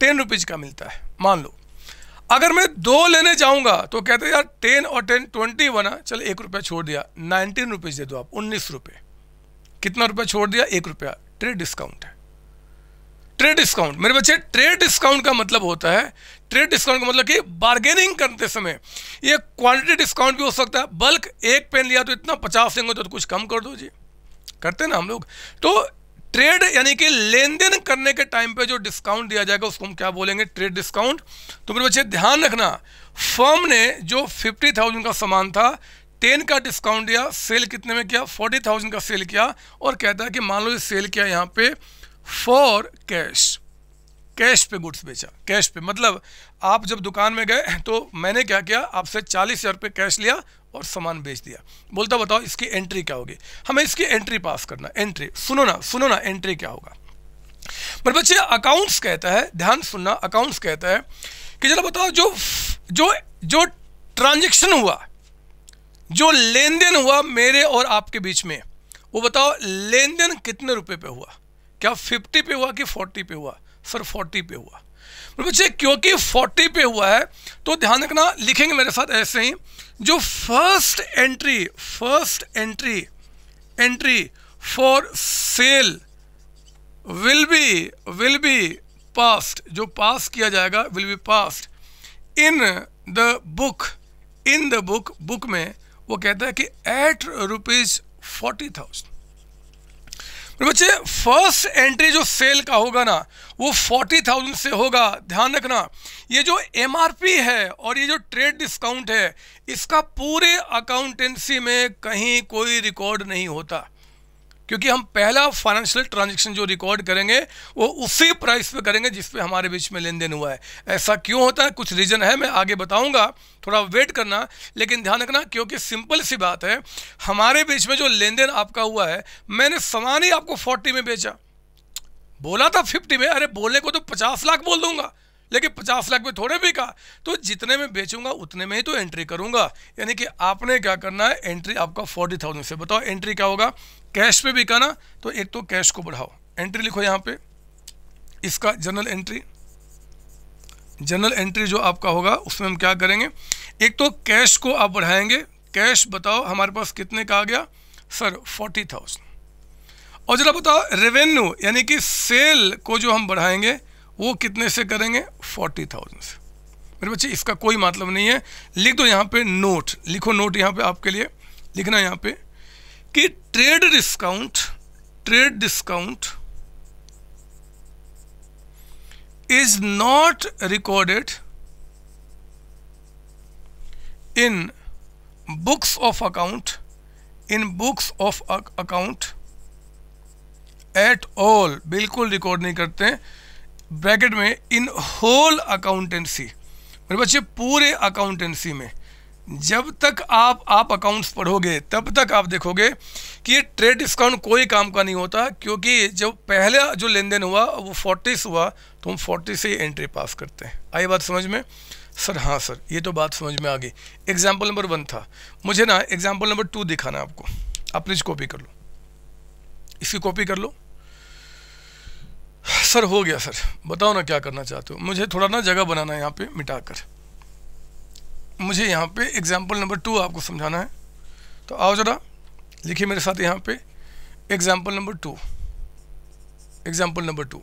टेन रुपीज़ का मिलता है मान लो अगर मैं दो लेने जाऊंगा तो कहते यार टेन और टेन ट्वेंटी बना चल एक रुपया छोड़ दिया नाइनटीन रुपीज़ दे दो आप उन्नीस रुपये कितना रुपया छोड़ दिया एक रुपया ट्रेड डिस्काउंट है ट्रेड डिस्काउंट मेरे बच्चे ट्रेड डिस्काउंट का मतलब होता है ट्रेड डिस्काउंट का मतलब कि बार्गेनिंग करते समय ये क्वांटिटी डिस्काउंट भी हो सकता है बल्क एक पेन लिया तो इतना पचास देंगे तो, तो कुछ कम कर दो जी करते ना हम लोग तो ट्रेड यानी कि लेन देन करने के टाइम पे जो डिस्काउंट दिया जाएगा उसको हम क्या बोलेंगे ट्रेड डिस्काउंट तो मेरे बच्चे ध्यान रखना फर्म ने जो फिफ्टी थाउजेंड का सामान था टेन का डिस्काउंट दिया सेल कितने में किया फोर्टी थाउजेंड का सेल किया और कहता है कि मान लो ये सेल किया यहाँ पे फॉर कैश कैश पे गुड्स बेचा कैश पे मतलब आप जब दुकान में गए तो मैंने क्या किया आपसे चालीस हज़ार रुपये कैश लिया और सामान बेच दिया बोलता बताओ इसकी एंट्री क्या होगी हमें इसकी एंट्री पास करना एंट्री सुनो ना सुनो ना एंट्री क्या होगा पर बच्चे अकाउंट्स कहता है ध्यान सुनना अकाउंट्स कहता है कि जरा बताओ जो जो जो ट्रांजेक्शन हुआ जो लेन देन हुआ मेरे और आपके बीच में वो बताओ लेन देन कितने रुपए पे हुआ क्या फिफ्टी पे हुआ कि फोर्टी पे हुआ सर फोर्टी पे हुआ बच्चे क्योंकि फोर्टी पे हुआ है तो ध्यान रखना लिखेंगे मेरे साथ ऐसे ही जो first entry first entry entry for sale will be will be passed जो पास किया जाएगा will be passed in the book in the book book में वो कहता है कि एट रुपीज़ फोर्टी थाउजेंड तो बच्चे फर्स्ट एंट्री जो सेल का होगा ना वो फोर्टी थाउजेंड से होगा ध्यान रखना ये जो एमआरपी है और ये जो ट्रेड डिस्काउंट है इसका पूरे अकाउंटेंसी में कहीं कोई रिकॉर्ड नहीं होता क्योंकि हम पहला फाइनेंशियल ट्रांजेक्शन जो रिकॉर्ड करेंगे वो उसी प्राइस पे करेंगे जिस पे हमारे बीच में लेन देन हुआ है ऐसा क्यों होता है कुछ रीज़न है मैं आगे बताऊंगा थोड़ा वेट करना लेकिन ध्यान रखना क्योंकि सिंपल सी बात है हमारे बीच में जो लेन देन आपका हुआ है मैंने सामान ही आपको फोर्टी में बेचा बोला था फिफ्टी में अरे बोलने को तो पचास लाख बोल दूंगा लेकिन पचास लाख में थोड़े भी का तो जितने में बेचूंगा उतने में ही तो एंट्री करूंगा यानी कि आपने क्या करना है एंट्री आपका फोर्टी थाउजेंड से बताओ एंट्री क्या होगा कैश पे बिकाना तो एक तो कैश को बढ़ाओ एंट्री लिखो यहाँ पे इसका जनरल एंट्री जनरल एंट्री जो आपका होगा उसमें हम क्या करेंगे एक तो कैश को आप बढ़ाएंगे कैश बताओ हमारे पास कितने का आ गया सर फोर्टी थाउजेंड और जरा बताओ रेवेन्यू यानी कि सेल को जो हम बढ़ाएंगे वो कितने से करेंगे फोर्टी थाउजेंड से मेरे बच्चे इसका कोई मतलब नहीं है लिख दो यहाँ पे नोट लिखो नोट यहाँ पे आपके लिए लिखना यहाँ पे कि trade discount trade discount is not recorded in books of account in books of account at all बिल्कुल रिकॉर्ड नहीं करते ब्रैकेट में इन होल अकाउंटेंसी मेरे बच्चे पूरे अकाउंटेंसी में जब तक आप आप अकाउंट्स पढ़ोगे तब तक आप देखोगे कि ट्रेड डिस्काउंट कोई काम का नहीं होता क्योंकि जब पहला जो लेन देन हुआ वो फोर्टीस हुआ तो हम फोर्टी से एंट्री पास करते हैं आई बात समझ में सर हाँ सर ये तो बात समझ में आ गई एग्जाम्पल नंबर वन था मुझे ना एग्जाम्पल नंबर टू दिखाना आपको आप प्लीज़ कॉपी कर लो इसकी कॉपी कर लो सर हो गया सर बताओ ना क्या करना चाहते हो मुझे थोड़ा ना जगह बनाना है यहाँ पे मिटा कर मुझे यहाँ पे एग्ज़ाम्पल नंबर टू आपको समझाना है तो आओ ज़रा लिखिए मेरे साथ यहाँ पे example number two example number two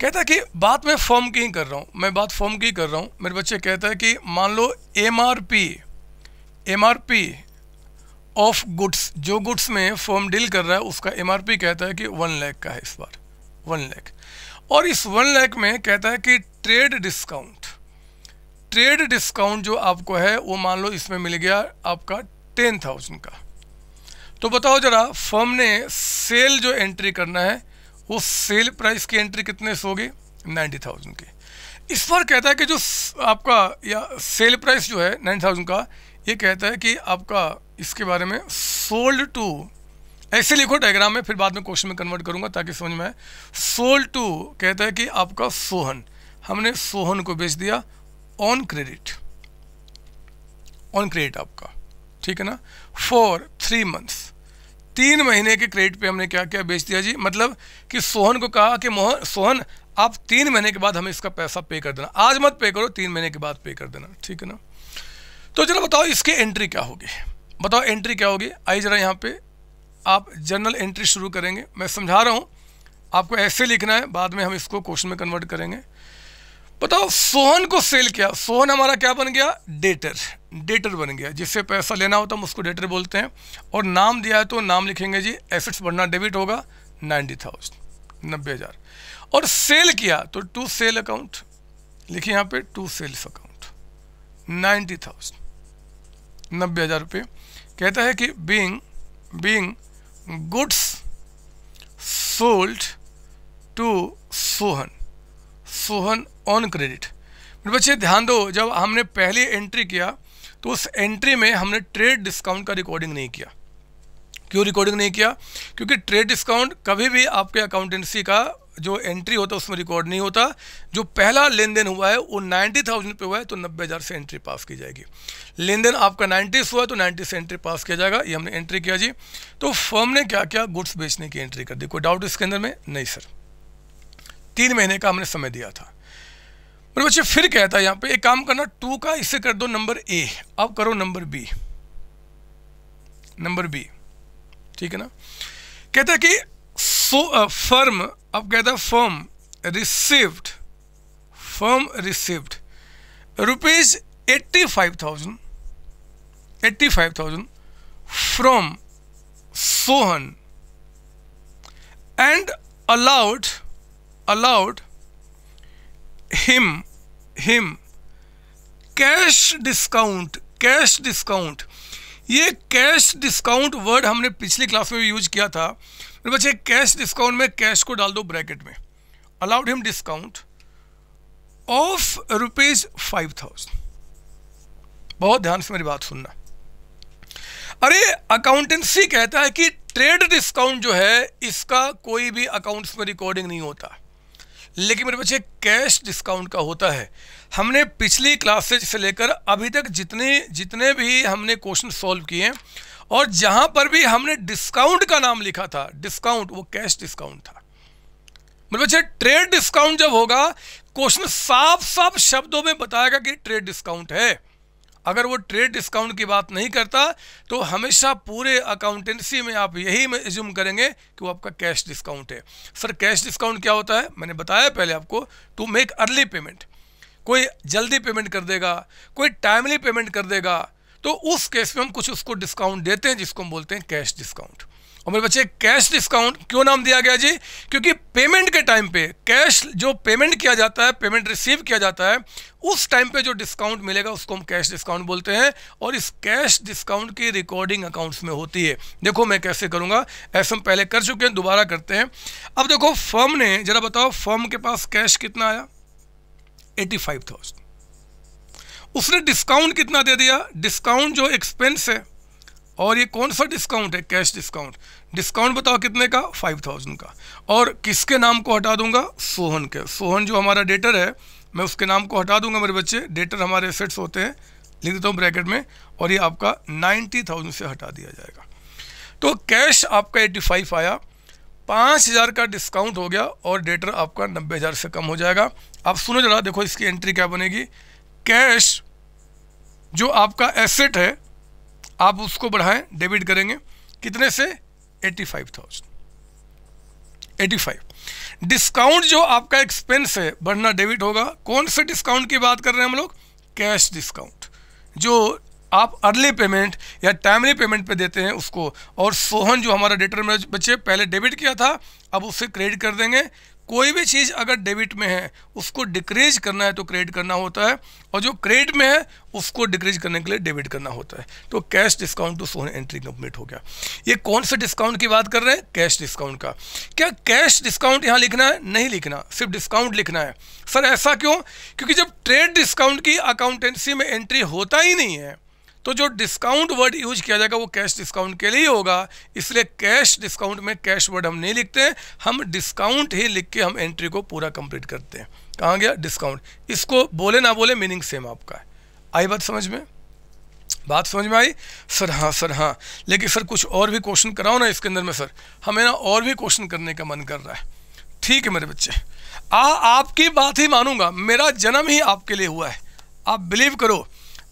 कहता है कि बात मैं फॉर्म की ही कर रहा हूँ मैं बात फॉर्म की कर रहा हूँ मेरे बच्चे कहता है कि मान लो M R P M R P of goods जो गुड्स में फॉर्म डील कर रहा है उसका एम आर पी कहता है कि वन लैख का है इस बार वन लैख और इस वन लैख में कहता है कि ट्रेड डिस्काउंट ट्रेड डिस्काउंट जो आपको है वो मान लो इसमें मिल गया आपका टेन थाउजेंड का तो बताओ जरा फर्म ने सेल जो एंट्री करना है वो सेल प्राइस की एंट्री कितने से होगी नाइन्टी थाउजेंड की इस पर कहता है कि जो आपका या सेल प्राइस जो है नाइन थाउजेंड का ये कहता है कि आपका इसके बारे में सोल्ड टू ऐसे लिखो डायग्राम में फिर बाद में क्वेश्चन में कन्वर्ट करूंगा ताकि समझ में आए सोल्ड टू कहता है कि आपका सोहन हमने सोहन को बेच दिया ऑन क्रेडिट ऑन क्रेडिट आपका ठीक है ना फॉर थ्री मंथ्स तीन महीने के क्रेडिट पे हमने क्या किया बेच दिया जी मतलब कि सोहन को कहा कि मोहन सोहन आप तीन महीने के बाद हमें इसका पैसा पे कर देना आज मत पे करो तीन महीने के बाद पे कर देना ठीक है ना तो चलो बताओ इसकी एंट्री क्या होगी बताओ एंट्री क्या होगी आई जरा यहाँ पे आप जनरल एंट्री शुरू करेंगे मैं समझा रहा हूँ आपको ऐसे लिखना है बाद में हम इसको क्वेश्चन में कन्वर्ट करेंगे बताओ सोहन को सेल किया सोहन हमारा क्या बन गया डेटर डेटर बन गया जिससे पैसा लेना होता तो हम उसको डेटर बोलते हैं और नाम दिया है तो नाम लिखेंगे जी एसेट्स बढ़ना डेबिट होगा नाइन्टी थाउजेंड नब्बे हज़ार और सेल किया तो टू सेल अकाउंट लिखिए यहाँ पे to sales account ninety thousand नब्बे हज़ार रुपये कहता है कि being being goods sold to Sohan Sohan on credit मेरे बच्चे ध्यान दो जब हमने पहली एंट्री किया तो उस एंट्री में हमने ट्रेड डिस्काउंट का रिकॉर्डिंग नहीं किया क्यों रिकॉर्डिंग नहीं किया क्योंकि ट्रेड डिस्काउंट कभी भी आपके अकाउंटेंसी का जो एंट्री होता है उसमें रिकॉर्ड नहीं होता जो पहला लेन देन हुआ है वो नाइन्टी थाउजेंड पे हुआ है तो नब्बे हज़ार से एंट्री पास की जाएगी लेन देन आपका नाइन्टीस हुआ तो नाइन्टी से एंट्री पास किया जाएगा ये हमने एंट्री किया जी तो फर्म ने क्या किया गुड्स बेचने की एंट्री कर दी कोई डाउट इसके अंदर में नहीं सर तीन महीने का हमने समय दिया था मेरे बच्चे फिर कहता है यहाँ पे एक काम करना टू का इससे कर दो नंबर ए अब करो नंबर बी नंबर बी ठीक है ना कहता है कि सो फर्म अब कहता है firm received firm received rupees eighty five thousand eighty five thousand from Sohan and allowed allowed him him cash discount cash discount ये कैश डिस्काउंट वर्ड हमने पिछली क्लास में भी यूज किया था मेरे बच्चे कैश डिस्काउंट में कैश को डाल दो ब्रैकेट में allowed him discount of rupees five thousand बहुत ध्यान से मेरी बात सुनना अरे अकाउंटेंसी कहता है कि ट्रेड डिस्काउंट जो है इसका कोई भी अकाउंट्स में रिकॉर्डिंग नहीं होता लेकिन मेरे बच्चे कैश डिस्काउंट का होता है हमने पिछली क्लासेज से लेकर अभी तक जितने जितने भी हमने क्वेश्चन सॉल्व किए और जहाँ पर भी हमने डिस्काउंट का नाम लिखा था डिस्काउंट वो कैश डिस्काउंट था मेरे बच्चे ट्रेड डिस्काउंट जब होगा क्वेश्चन साफ साफ शब्दों में बताएगा कि ट्रेड डिस्काउंट है अगर वो ट्रेड डिस्काउंट की बात नहीं करता तो हमेशा पूरे अकाउंटेंसी में आप यही में एज्यूम करेंगे कि वो आपका कैश डिस्काउंट है सर कैश डिस्काउंट क्या होता है मैंने बताया पहले आपको टू मेक अर्ली पेमेंट कोई जल्दी पेमेंट कर देगा कोई टाइमली पेमेंट कर देगा तो उस केस में हम कुछ उसको डिस्काउंट देते हैं जिसको हम बोलते हैं कैश डिस्काउंट और मेरे बच्चे कैश डिस्काउंट क्यों नाम दिया गया जी क्योंकि पेमेंट के टाइम पे कैश जो पेमेंट किया जाता है पेमेंट रिसीव किया जाता है उस टाइम पे जो डिस्काउंट मिलेगा उसको हम कैश डिस्काउंट बोलते हैं और इस कैश डिस्काउंट की रिकॉर्डिंग अकाउंट्स में होती है देखो मैं कैसे करूँगा ऐसे हम पहले कर चुके हैं दोबारा करते हैं अब देखो फर्म ने जरा बताओ फर्म के पास कैश कितना आया एटी फाइव थाउजेंड उसने डिस्काउंट कितना दे दिया डिस्काउंट जो एक्सपेंस है और ये कौन सा डिस्काउंट है कैश डिस्काउंट डिस्काउंट बताओ कितने का फाइव थाउजेंड का और किसके नाम को हटा दूंगा सोहन के सोहन जो हमारा डेटर है मैं उसके नाम को हटा दूंगा मेरे बच्चे डेटर हमारे सेट्स होते हैं लिख देता हूँ ब्रैकेट में और ये आपका नाइन्टी थाउजेंड से हटा दिया जाएगा तो कैश आपका एट्टी फाइव आया पाँच हज़ार का डिस्काउंट हो गया और डेटर आपका नब्बे हज़ार से कम हो जाएगा आप सुनो जरा देखो इसकी एंट्री क्या बनेगी कैश जो आपका एसेट है आप उसको बढ़ाएं डेबिट करेंगे कितने से eighty five thousand eighty five discount जो आपका एक्सपेंस है बढ़ना डेबिट होगा कौन से डिस्काउंट की बात कर रहे हैं हम लोग कैश डिस्काउंट जो आप अर्ली पेमेंट या टाइमली पेमेंट पे देते हैं उसको और सोहन जो हमारा डेटर में बच्चे पहले डेबिट किया था अब उसे क्रेडिट कर देंगे कोई भी चीज़ अगर डेबिट में है उसको डिक्रीज करना है तो क्रेडिट करना होता है और जो क्रेडिट में है उसको डिक्रीज करने के लिए डेबिट करना होता है तो कैश डिस्काउंट टू तो सोन एंट्री कंप्लीट हो गया ये कौन से डिस्काउंट की बात कर रहे हैं कैश डिस्काउंट का क्या कैश डिस्काउंट यहाँ लिखना है नहीं लिखना सिर्फ डिस्काउंट लिखना है सर ऐसा क्यों क्योंकि जब ट्रेड डिस्काउंट की अकाउंटेंसी में एंट्री होता ही नहीं है तो जो डिस्काउंट वर्ड यूज किया जाएगा वो कैश डिस्काउंट के लिए होगा इसलिए कैश डिस्काउंट में कैश वर्ड हम नहीं लिखते हैं हम डिस्काउंट ही लिख के हम एंट्री को पूरा कंप्लीट करते हैं कहाँ गया डिस्काउंट इसको बोले ना बोले मीनिंग सेम आपका है आई बात समझ में बात समझ में आई सर हाँ सर हाँ लेकिन सर कुछ और भी क्वेश्चन कराओ ना इसके अंदर में सर हमें ना और भी क्वेश्चन करने का मन कर रहा है ठीक है मेरे बच्चे आ आपकी बात ही मानूंगा मेरा जन्म ही आपके लिए हुआ है आप बिलीव करो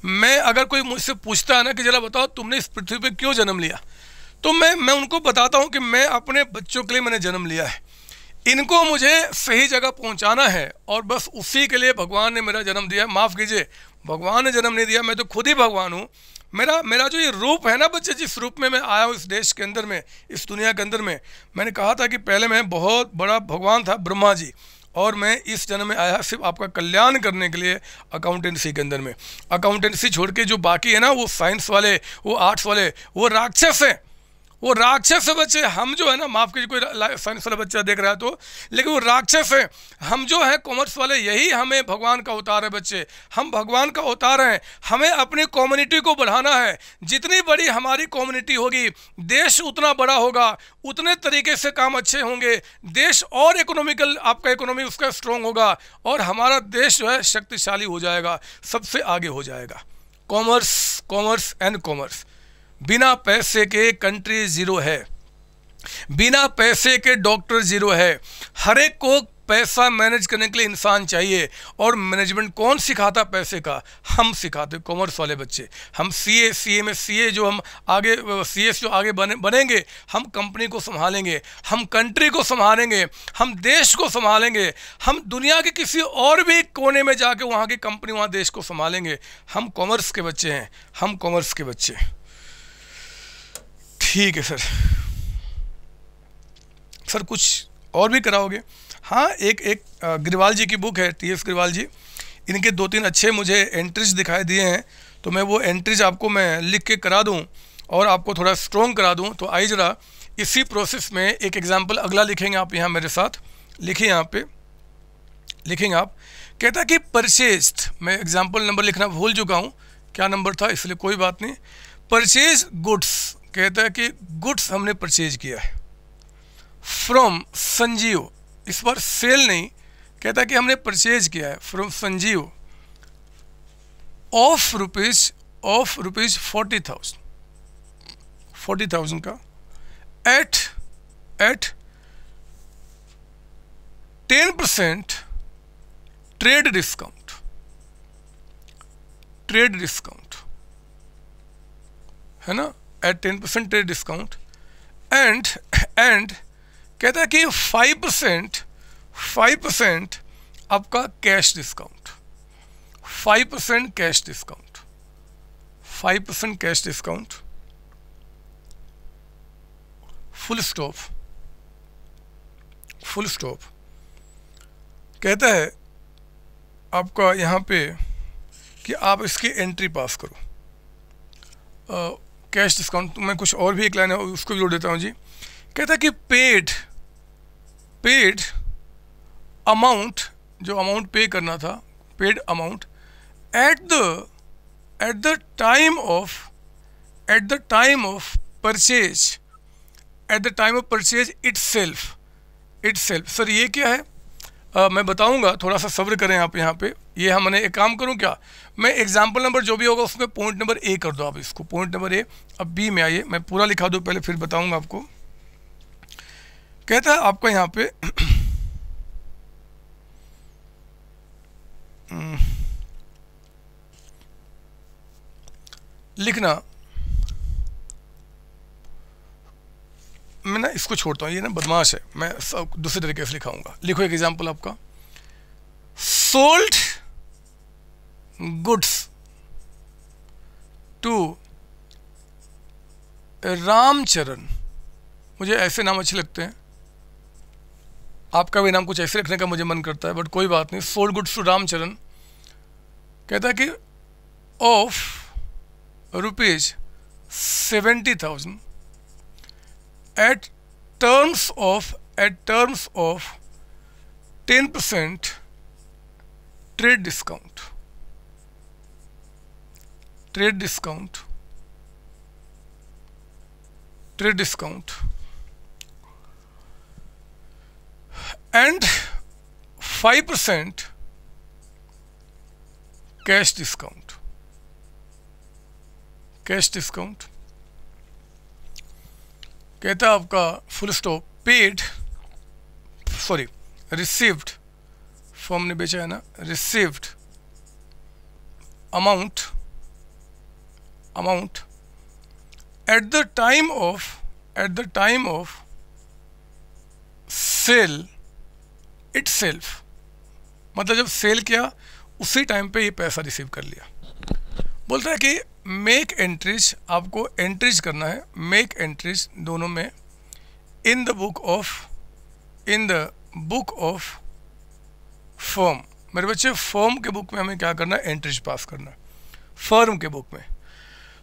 मैं अगर कोई मुझसे पूछता है ना कि जरा बताओ तुमने इस पृथ्वी पर क्यों जन्म लिया तो मैं मैं उनको बताता हूँ कि मैं अपने बच्चों के लिए मैंने जन्म लिया है इनको मुझे सही जगह पहुँचाना है और बस उसी के लिए भगवान ने मेरा जन्म दिया माफ़ कीजिए भगवान ने जन्म नहीं दिया मैं तो खुद ही भगवान हूँ मेरा मेरा जो ये रूप है ना बच्चे जिस रूप में मैं आया हूँ इस देश के अंदर में इस दुनिया के अंदर में मैंने कहा था कि पहले मैं बहुत बड़ा भगवान था ब्रह्मा जी और मैं इस जन्म में आया सिर्फ आपका कल्याण करने के लिए अकाउंटेंसी के अंदर में अकाउंटेंसी छोड़ के जो बाकी है ना वो साइंस वाले वो आर्ट्स वाले वो राक्षस हैं वो राक्षस बच्चे हम जो है ना माफ़ कीजिए कोई साइंस वाला बच्चा देख रहा है तो लेकिन वो राक्षस है हम जो है कॉमर्स वाले यही हमें भगवान का उतार है बच्चे हम भगवान का अवतार हैं हमें अपनी कम्युनिटी को बढ़ाना है जितनी बड़ी हमारी कम्युनिटी होगी देश उतना बड़ा होगा उतने तरीके से काम अच्छे होंगे देश और इकोनॉमिकल आपका इकोनॉमी उसका स्ट्रॉन्ग होगा और हमारा देश जो है शक्तिशाली हो जाएगा सबसे आगे हो जाएगा कॉमर्स कॉमर्स एंड कॉमर्स बिना पैसे के कंट्री ज़ीरो है बिना पैसे के डॉक्टर ज़ीरो है हर एक को पैसा मैनेज करने के लिए इंसान चाहिए और मैनेजमेंट कौन सिखाता पैसे का हम सिखाते कॉमर्स वाले बच्चे हम सीए सीए में सीए जो हम आगे सीएस जो आगे बने बनेंगे हम कंपनी को संभालेंगे हम कंट्री को संभालेंगे हम देश को संभालेंगे हम दुनिया के किसी और भी कोने में जाके वहाँ की कंपनी वहाँ देश को संभालेंगे हम कॉमर्स के बच्चे हैं हम कॉमर्स के बच्चे हैं ठीक है सर सर कुछ और भी कराओगे हाँ एक एक ग्रिवाल जी की बुक है टी एस ग्रिवाल जी इनके दो तीन अच्छे मुझे एंट्रीज दिखाई दिए हैं तो मैं वो एंट्रीज आपको मैं लिख के करा दूँ और आपको थोड़ा स्ट्रॉन्ग करा दूँ तो आई जरा इसी प्रोसेस में एक एग्ज़ाम्पल अगला लिखेंगे आप यहाँ मेरे साथ लिखिए यहाँ पे लिखेंगे आप कहता कि परचेज मैं एग्ज़ाम्पल नंबर लिखना भूल चुका हूँ क्या नंबर था इसलिए कोई बात नहीं परचेज गुड्स कहता है कि गुड्स हमने परचेज किया है फ्रॉम संजीव इस बार सेल नहीं कहता कि हमने परचेज किया है from Sanjeev of rupees of rupees forty thousand forty thousand का at at ten percent trade discount trade discount है ना at ten percent discount and and कहता है कि फाइव परसेंट फाइव परसेंट आपका cash discount five percent cash discount five percent cash discount full stop full stop कहता है आपका यहाँ पे कि आप इसकी एंट्री पास करो कैश डिस्काउंट तो मैं कुछ और भी एक लाइन है उसको भी जोड़ देता हूँ जी कहता है कि पेड पेड अमाउंट जो अमाउंट पे करना था paid amount at the at the time of at the time of purchase at the time of purchase itself itself sir ये क्या है आ, मैं बताऊंगा थोड़ा सा सब्र करें आप यहाँ पे ये हमने एक काम करूँ क्या मैं एग्जाम्पल नंबर जो भी होगा उसमें पॉइंट नंबर ए कर दो आप इसको पॉइंट नंबर ए अब बी में आइए मैं पूरा लिखा दूँ पहले फिर बताऊँगा आपको कहता है आपका यहाँ पे हम्म, लिखना मैं ना इसको छोड़ता हूँ ये ना बदमाश है मैं दूसरे तरीके से लिखाऊंगा लिखो एक एग्जाम्पल आपका सोल्ट गुड्स टू रामचरण मुझे ऐसे नाम अच्छे लगते हैं आपका भी नाम कुछ ऐसे रखने का मुझे मन करता है बट कोई बात नहीं फोर गुड्स टू रामचरण कहता है कि of rupees seventy thousand at terms of at terms of ten percent trade discount trade discount trade discount and five percent cash discount cash discount कहता आपका full stop paid sorry received firm ने बेचा है ना received amount amount at the time of at the time of sale itself मतलब जब cell किया उसी टाइम पे ये पैसा रिसीव कर लिया बोलता है कि मेक एंट्रीज आपको एंट्रीज करना है मेक एंट्रीज दोनों में in the book of in the book of firm मेरे बच्चे फर्म के बुक में हमें क्या करना है एंट्रीज पास करना है फर्म के बुक में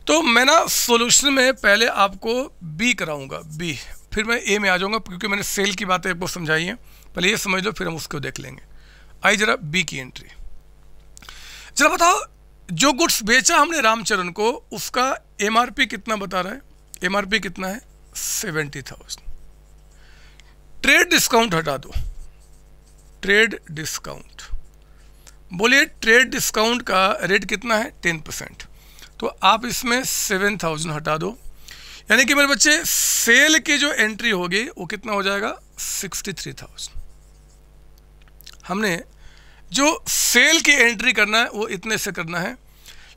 तो मैं ना सोल्यूशन में पहले आपको बी कराऊंगा बी फिर मैं ए में आ जाऊँगा क्योंकि मैंने सेल की बातें आपको समझाई हैं पहले ये समझ लो फिर हम उसको देख लेंगे आई जरा बी की एंट्री जरा बताओ जो गुड्स बेचा हमने रामचरण को उसका एम कितना बता रहा है एम कितना है सेवेंटी थाउजेंड ट्रेड डिस्काउंट हटा दो ट्रेड डिस्काउंट बोलिए ट्रेड डिस्काउंट का रेट कितना है टेन परसेंट तो आप इसमें सेवन थाउजेंड हटा दो यानी कि मेरे बच्चे सेल की जो एंट्री होगी वो कितना हो जाएगा सिक्सटी थ्री थाउजेंड हमने जो सेल की एंट्री करना है वो इतने से करना है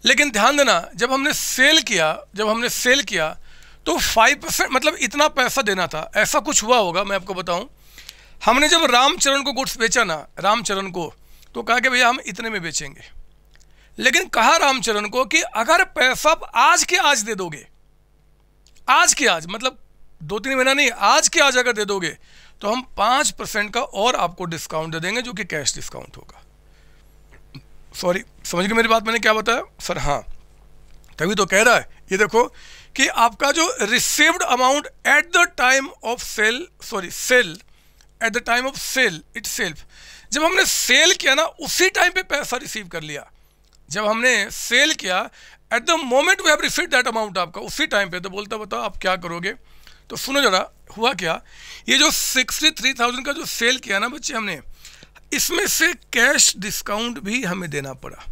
लेकिन ध्यान देना जब हमने सेल किया जब हमने सेल किया तो फाइव परसेंट मतलब इतना पैसा देना था ऐसा कुछ हुआ होगा मैं आपको बताऊं हमने जब रामचरण को गुड्स बेचा ना रामचरण को तो कहा कि भैया हम इतने में बेचेंगे लेकिन कहा रामचरण को कि अगर पैसा आज के आज दे दोगे आज के आज मतलब दो तीन महीना नहीं आज के आज अगर दे दोगे तो हम पांच परसेंट का और आपको डिस्काउंट दे देंगे जो कि कैश डिस्काउंट होगा सॉरी समझ गए मेरी बात मैंने क्या बताया सर हाँ तभी तो कह रहा है ये देखो कि आपका जो received amount at the time of sale sorry sale at the time of sale itself जब हमने सेल किया ना उसी टाइम पे पैसा रिसीव कर लिया जब हमने सेल किया at the moment we have receive that amount आपका उसी टाइम पे तो बोलता बताओ आप क्या करोगे तो सुनो जरा हुआ क्या ये जो सिक्सटी थ्री थाउजेंड का जो सेल किया ना बच्चे हमने इसमें से कैश डिस्काउंट भी हमें देना पड़ा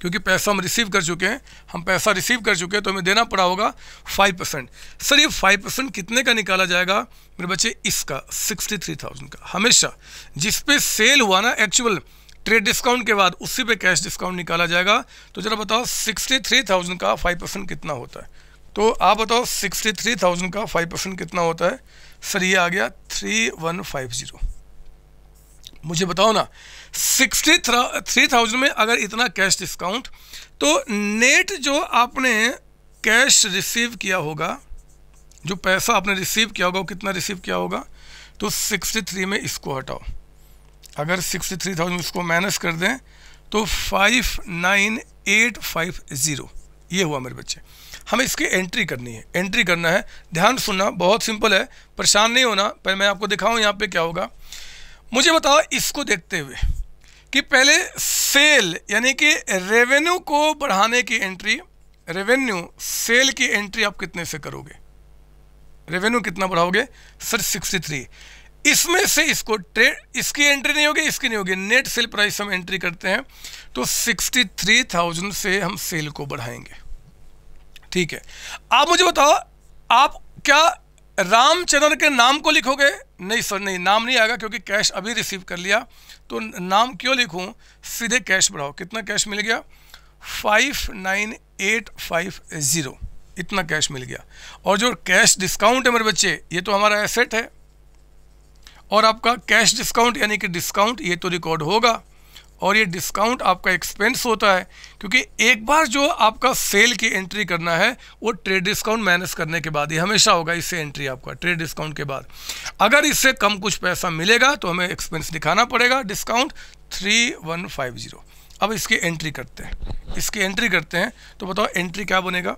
क्योंकि पैसा हम रिसीव कर चुके हैं हम पैसा रिसीव कर चुके हैं तो हमें देना पड़ा होगा फाइव परसेंट सर ये फाइव परसेंट कितने का निकाला जाएगा मेरे बच्चे इसका सिक्सटी थ्री थाउजेंड का हमेशा जिस पे सेल हुआ ना एक्चुअल ट्रेड डिस्काउंट के बाद उसी पे कैश डिस्काउंट निकाला जाएगा तो ज़रा बताओ सिक्सटी थ्री थाउजेंड का फाइव परसेंट कितना होता है तो आप बताओ सिक्सटी थ्री थाउजेंड का फाइव परसेंट कितना होता है सर ये आ गया थ्री वन फाइव ज़ीरो मुझे बताओ ना सिक्सटी थ्री थाउजेंड में अगर इतना कैश डिस्काउंट तो नेट जो आपने कैश रिसीव किया होगा जो पैसा आपने रिसीव किया होगा वो कितना रिसीव किया होगा तो सिक्सटी में इसको हटाओ अगर सिक्सटी थ्री थाउजेंड उसको माइनस कर दें तो five nine eight five zero ये हुआ मेरे बच्चे हमें इसकी एंट्री करनी है एंट्री करना है ध्यान सुनना बहुत सिंपल है परेशान नहीं होना पहले मैं आपको दिखाऊं यहाँ पे क्या होगा मुझे बताओ इसको देखते हुए कि पहले सेल यानी कि रेवेन्यू को बढ़ाने की एंट्री रेवेन्यू सेल की एंट्री आप कितने से करोगे रेवेन्यू कितना बढ़ाओगे सर थ्री इसमें से इसको ट्रेड इसकी एंट्री नहीं होगी इसकी नहीं होगी नेट सेल प्राइस हम एंट्री करते हैं तो 63,000 से हम सेल को बढ़ाएंगे ठीक है आप मुझे बताओ आप क्या रामचंद्र के नाम को लिखोगे नहीं सर नहीं नाम नहीं आएगा क्योंकि कैश अभी रिसीव कर लिया तो नाम क्यों लिखूं सीधे कैश बढ़ाओ कितना कैश मिल गया five nine eight five zero इतना कैश मिल गया और जो कैश डिस्काउंट है मेरे बच्चे ये तो हमारा एसेट है और आपका कैश डिस्काउंट यानी कि डिस्काउंट ये तो रिकॉर्ड होगा और ये डिस्काउंट आपका एक्सपेंस होता है क्योंकि एक बार जो आपका सेल की एंट्री करना है वो ट्रेड डिस्काउंट माइनस करने के बाद ही हमेशा होगा इससे एंट्री आपका ट्रेड डिस्काउंट के बाद अगर इससे कम कुछ पैसा मिलेगा तो हमें एक्सपेंस दिखाना पड़ेगा discount three one five zero अब इसकी एंट्री करते हैं इसकी एंट्री करते हैं तो बताओ एंट्री क्या बनेगा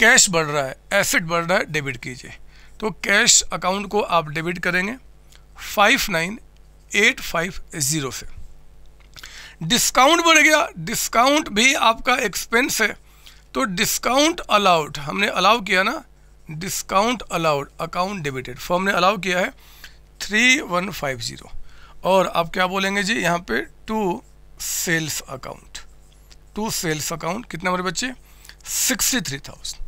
कैश बढ़ रहा है एसिड बढ़ रहा है डेबिट कीजिए तो कैश अकाउंट को आप डेबिट करेंगे five nine eight five zero से डिस्काउंट बढ़ गया डिस्काउंट भी आपका एक्सपेंस है तो डिस्काउंट अलाउड हमने अलाउ किया ना discount allowed account debited firm ने अलाउ किया है थ्री वन फाइव ज़ीरो और आप क्या बोलेंगे जी यहाँ पे to sales account to sales account कितने हमारे बच्चे sixty three thousand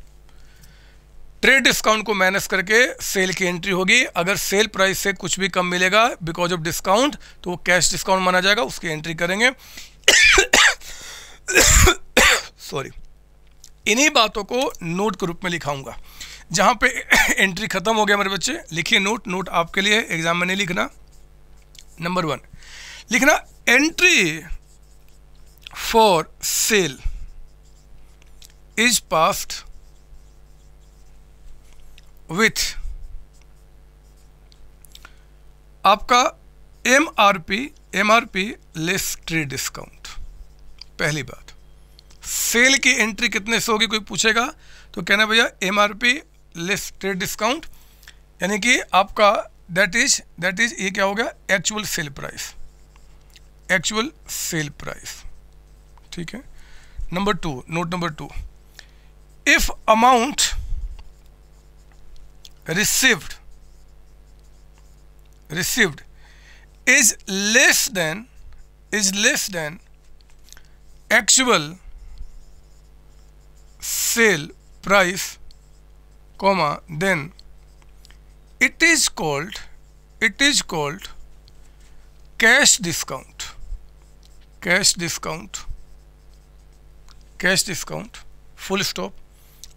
trade discount को माइनस करके सेल की एंट्री होगी अगर सेल प्राइस से कुछ भी कम मिलेगा बिकॉज ऑफ डिस्काउंट तो वो कैश डिस्काउंट माना जाएगा उसकी एंट्री करेंगे सॉरी इन्हीं बातों को नोट के रूप में लिखाऊंगा जहां पे एंट्री ख़त्म हो गया मेरे बच्चे लिखिए नोट नोट आपके लिए एग्जाम में नहीं लिखना नंबर वन लिखना entry for sale is passed with आपका M R P M R P less trade discount पहली बात सेल की एंट्री कितने से होगी कोई पूछेगा तो कहना भैया M R P less trade discount यानी कि आपका दैट इज दैट इज ये क्या हो गया actual sale price actual sale price ठीक है number two note number two if amount received received is less than is less than actual sale price comma then it is called it is called cash discount cash discount cash discount full stop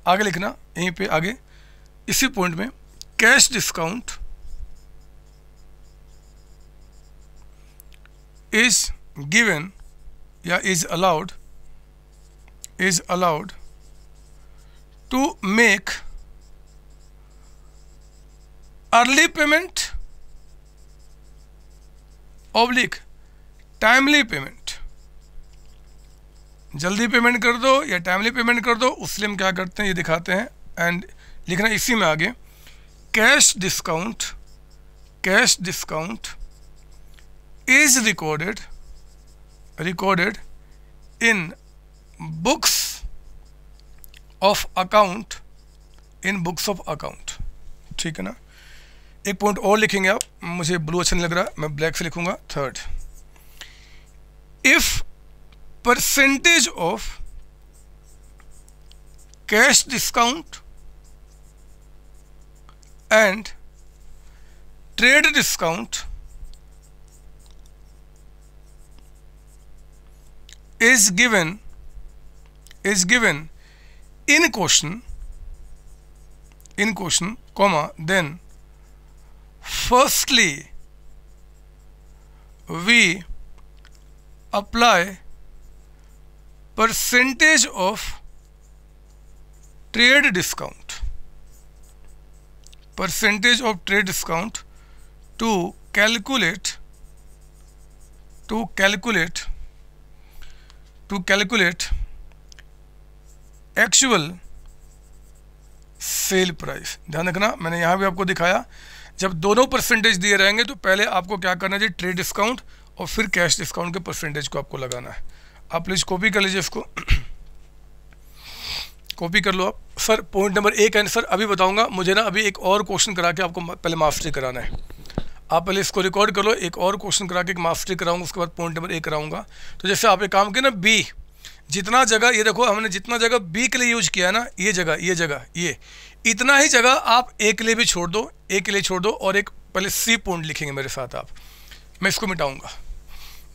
आगे लिखना यहीं पे आगे इसी point में cash discount is given yeah is allowed is allowed to make early payment oblique timely payment जल्दी payment कर दो या टाइमली पेमेंट कर दो उसलिए हम क्या करते हैं ये दिखाते हैं एंड लिखना इसी में आगे cash discount cash discount is recorded recorded in books of account in books of account ठीक है ना एक पॉइंट और लिखेंगे आप मुझे ब्लू अच्छा नहीं लग रहा मैं ब्लैक से लिखूंगा third if percentage of cash discount and trade discount is given is given in question in question comma then firstly we apply percentage of trade discount percentage of trade discount to calculate to calculate to calculate actual sale price ध्यान रखना मैंने यहाँ भी आपको दिखाया जब दोनों percentage दिए रहेंगे तो पहले आपको क्या करना चाहिए ट्रेड डिस्काउंट और फिर कैश डिस्काउंट के परसेंटेज को आपको लगाना है आप प्लीज़ कॉपी कर लीजिए इसको कॉपी (coughs) कर लो आप सर पॉइंट नंबर एक है सर अभी बताऊंगा मुझे ना अभी एक और क्वेश्चन करा के आपको पहले मास्टरी कराना है आप पहले इसको रिकॉर्ड कर लो एक और क्वेश्चन करा के एक मास्टरी कराऊंगा उसके बाद पॉइंट नंबर एक कराऊंगा तो जैसे आप एक काम किया ना बी जितना जगह ये देखो हमने जितना जगह बी के लिए यूज किया है ना ये जगह ये जगह ये इतना ही जगह आप ए के लिए भी छोड़ दो ए के लिए छोड़ दो और एक पहले सी पॉइंट लिखेंगे मेरे साथ आप मैं इसको मिटाऊंगा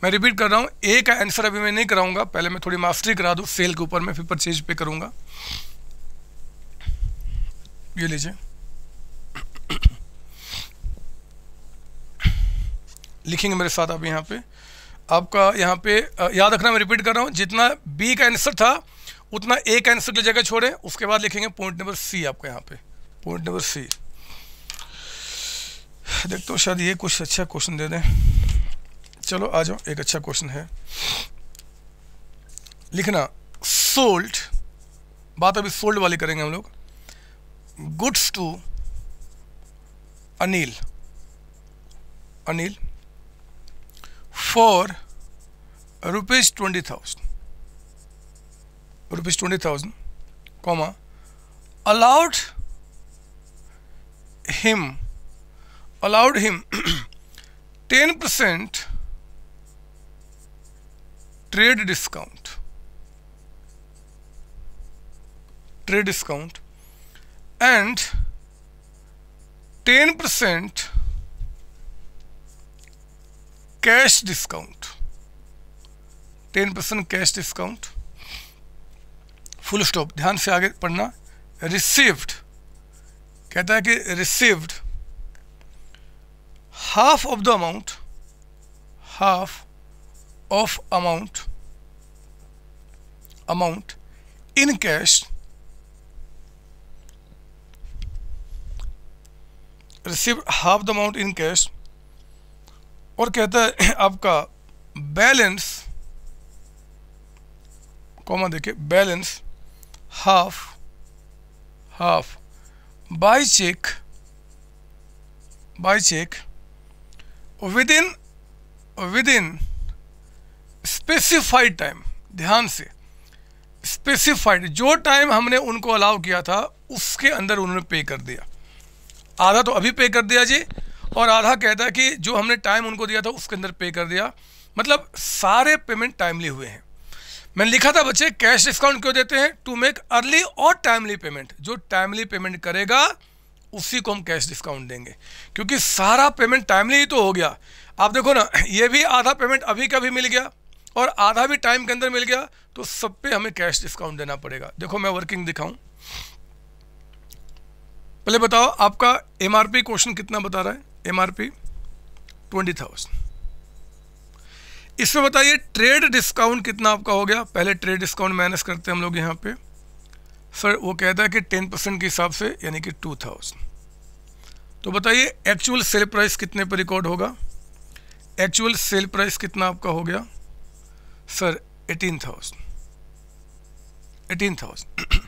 मैं रिपीट कर रहा हूँ ए का आंसर अभी मैं नहीं कराऊंगा पहले मैं थोड़ी मास्टरी करा दूँ सेल के ऊपर मैं फिर परचेज पे करूँगा ये लीजिए लिखेंगे मेरे साथ आप यहाँ पे आपका यहाँ पे याद रखना मैं रिपीट कर रहा हूँ जितना बी का आंसर था उतना ए का आंसर की जगह छोड़ें उसके बाद लिखेंगे पॉइंट नंबर सी आपका यहाँ पे पॉइंट नंबर सी देखते हो शायद ये कुछ अच्छा क्वेश्चन दे दें चलो आ जाओ एक अच्छा क्वेश्चन है लिखना सोल्ट बात अभी सोल्ट वाली करेंगे हम लोग goods to Anil. Anil for rupees 20,000. Rupees 20,000, comma, allowed him, allowed him 10% (clears throat) trade discount. Trade discount and 10% cash discount 10% cash discount full stop ध्यान से आगे पढ़ना रिसीव्ड कहता है कि received half of the amount half of amount amount in cash receive half the amount in cash और कहता है (clears throat) आपका बैलेंस कॉमा देखिए balance half half by cheque by cheque within within specified time ध्यान से specified जो time हमने उनको अलाउ किया था उसके अंदर उन्होंने पे कर दिया आधा तो अभी पे कर दिया जी और आधा कहता है कि जो हमने टाइम उनको दिया था उसके अंदर पे कर दिया मतलब सारे पेमेंट टाइमली हुए हैं मैंने लिखा था बच्चे कैश डिस्काउंट क्यों देते हैं टू मेक अर्ली और टाइमली पेमेंट जो टाइमली पेमेंट करेगा उसी को हम कैश डिस्काउंट देंगे क्योंकि सारा पेमेंट टाइमली ही तो हो गया आप देखो ना ये भी आधा पेमेंट अभी का भी मिल गया और आधा भी टाइम के अंदर मिल गया तो सब पे हमें कैश डिस्काउंट देना पड़ेगा देखो मैं वर्किंग दिखाऊं पहले बताओ आपका एम क्वेश्चन कितना बता रहा है M R P twenty thousand इसमें बताइए ट्रेड डिस्काउंट कितना आपका हो गया पहले ट्रेड डिस्काउंट माइनस करते हैं हम लोग यहाँ पे सर वो कहता है कि टेन परसेंट के हिसाब से यानी कि टू थाउजेंड तो बताइए एक्चुअल सेल प्राइस कितने पर रिकॉर्ड होगा एक्चुअल सेल प्राइस कितना आपका हो गया sir eighteen thousand eighteen thousand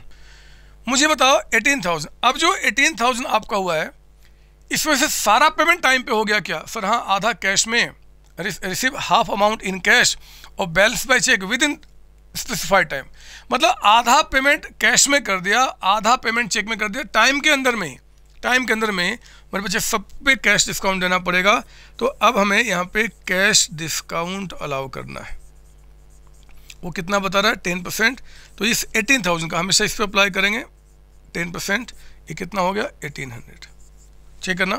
मुझे बताओ एटीन थाउजेंड अब जो एटीन थाउजेंड आपका हुआ है इसमें से सारा पेमेंट टाइम पे हो गया क्या सर हाँ आधा कैश में receive half amount in cash और balance by cheque within specified time मतलब आधा पेमेंट कैश में कर दिया आधा पेमेंट चेक में कर दिया टाइम के अंदर में टाइम के अंदर में मेरे बच्चे सब पे कैश डिस्काउंट देना पड़ेगा तो अब हमें यहाँ पे कैश डिस्काउंट अलाउ करना है वो कितना बता रहा है टेन परसेंट तो इस 18,000 का हमेशा इस पर अप्लाई करेंगे 10 परसेंट ये कितना हो गया 1800 चेक करना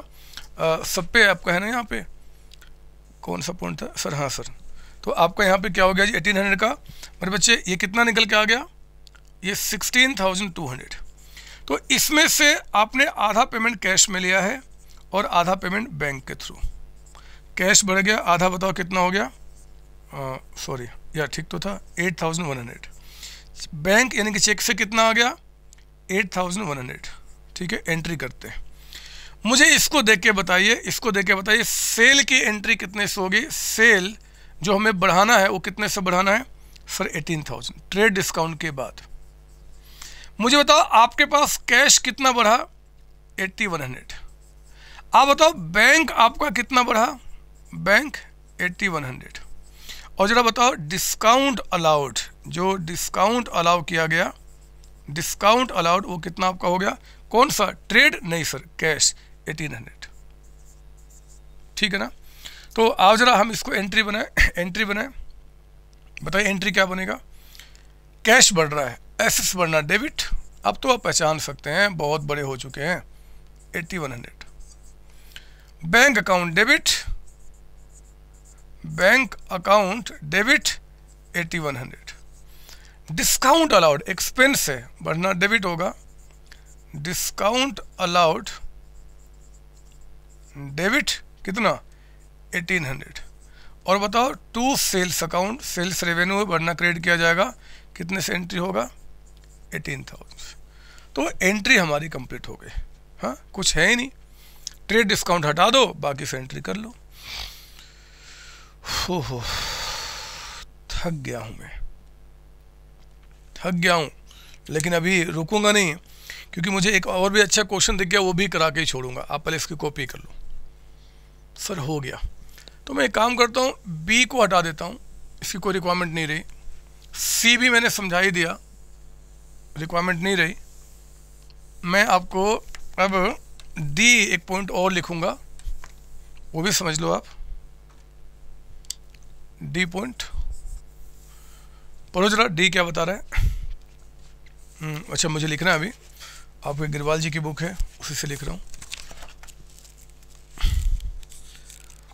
आ, सब पे आपका है ना यहाँ पे कौन सा पॉइंट था सर हाँ सर तो आपका यहाँ पे क्या हो गया जी 1800 का मेरे बच्चे ये कितना निकल के आ गया ये 16,200 तो इसमें से आपने आधा पेमेंट कैश में लिया है और आधा पेमेंट बैंक के थ्रू कैश बढ़ गया आधा बताओ कितना हो गया सॉरी या ठीक तो था eight thousand one hundred bank यानी कि चेक से कितना आ गया एट थाउजेंड वन हंड्रेड ठीक है एंट्री करते हैं मुझे इसको देख के बताइए इसको देख के बताइए सेल की एंट्री कितने से होगी सेल जो हमें बढ़ाना है वो कितने से बढ़ाना है sir eighteen thousand trade discount के बाद मुझे बताओ आपके पास कैश कितना बढ़ा एट्टी वन हंड्रेड आप बताओ बैंक आपका कितना बढ़ा बैंक एट्टी वन हंड्रेड और ज़रा बताओ डिस्काउंट अलाउड जो डिस्काउंट अलाउ किया गया डिस्काउंट अलाउड वो कितना आपका हो गया कौन सा ट्रेड नहीं सर कैश एटीन हंड्रेड ठीक है ना तो आप जरा हम इसको एंट्री बनाए एंट्री बनाए बताइए एंट्री क्या बनेगा कैश बढ़ रहा है एसेस एस बढ़ना डेबिट अब तो आप पहचान सकते हैं बहुत बड़े हो चुके हैं eighty one hundred bank account debit bank account debit eighty one hundred discount allowed expense है वरना डेबिट होगा डिस्काउंट अलाउड डेबिट कितना 1800 और बताओ to sales account sales revenue है वरना क्रेडिट किया जाएगा कितने से एंट्री होगा 18,000 तो एंट्री हमारी कंप्लीट हो गई हाँ कुछ है ही नहीं ट्रेड डिस्काउंट हटा दो बाकी से एंट्री कर लो हो हो थक गया हूँ मैं थक गया हूँ लेकिन अभी रुकूंगा नहीं क्योंकि मुझे एक और भी अच्छा क्वेश्चन दिख गया वो भी करा के ही छोड़ूंगा आप पहले इसकी कॉपी कर लो सर हो गया तो मैं एक काम करता हूँ बी को हटा देता हूँ इसकी कोई रिक्वायरमेंट नहीं रही सी भी मैंने समझा ही दिया रिक्वायरमेंट नहीं रही मैं आपको अब डी एक पॉइंट और लिखूंगा वो भी समझ लो आप डी पॉइंट पढ़ो जरा डी क्या बता रहा है हम्म, अच्छा मुझे लिखना है अभी आप अग्रवाल जी की बुक है उसी से लिख रहा हूँ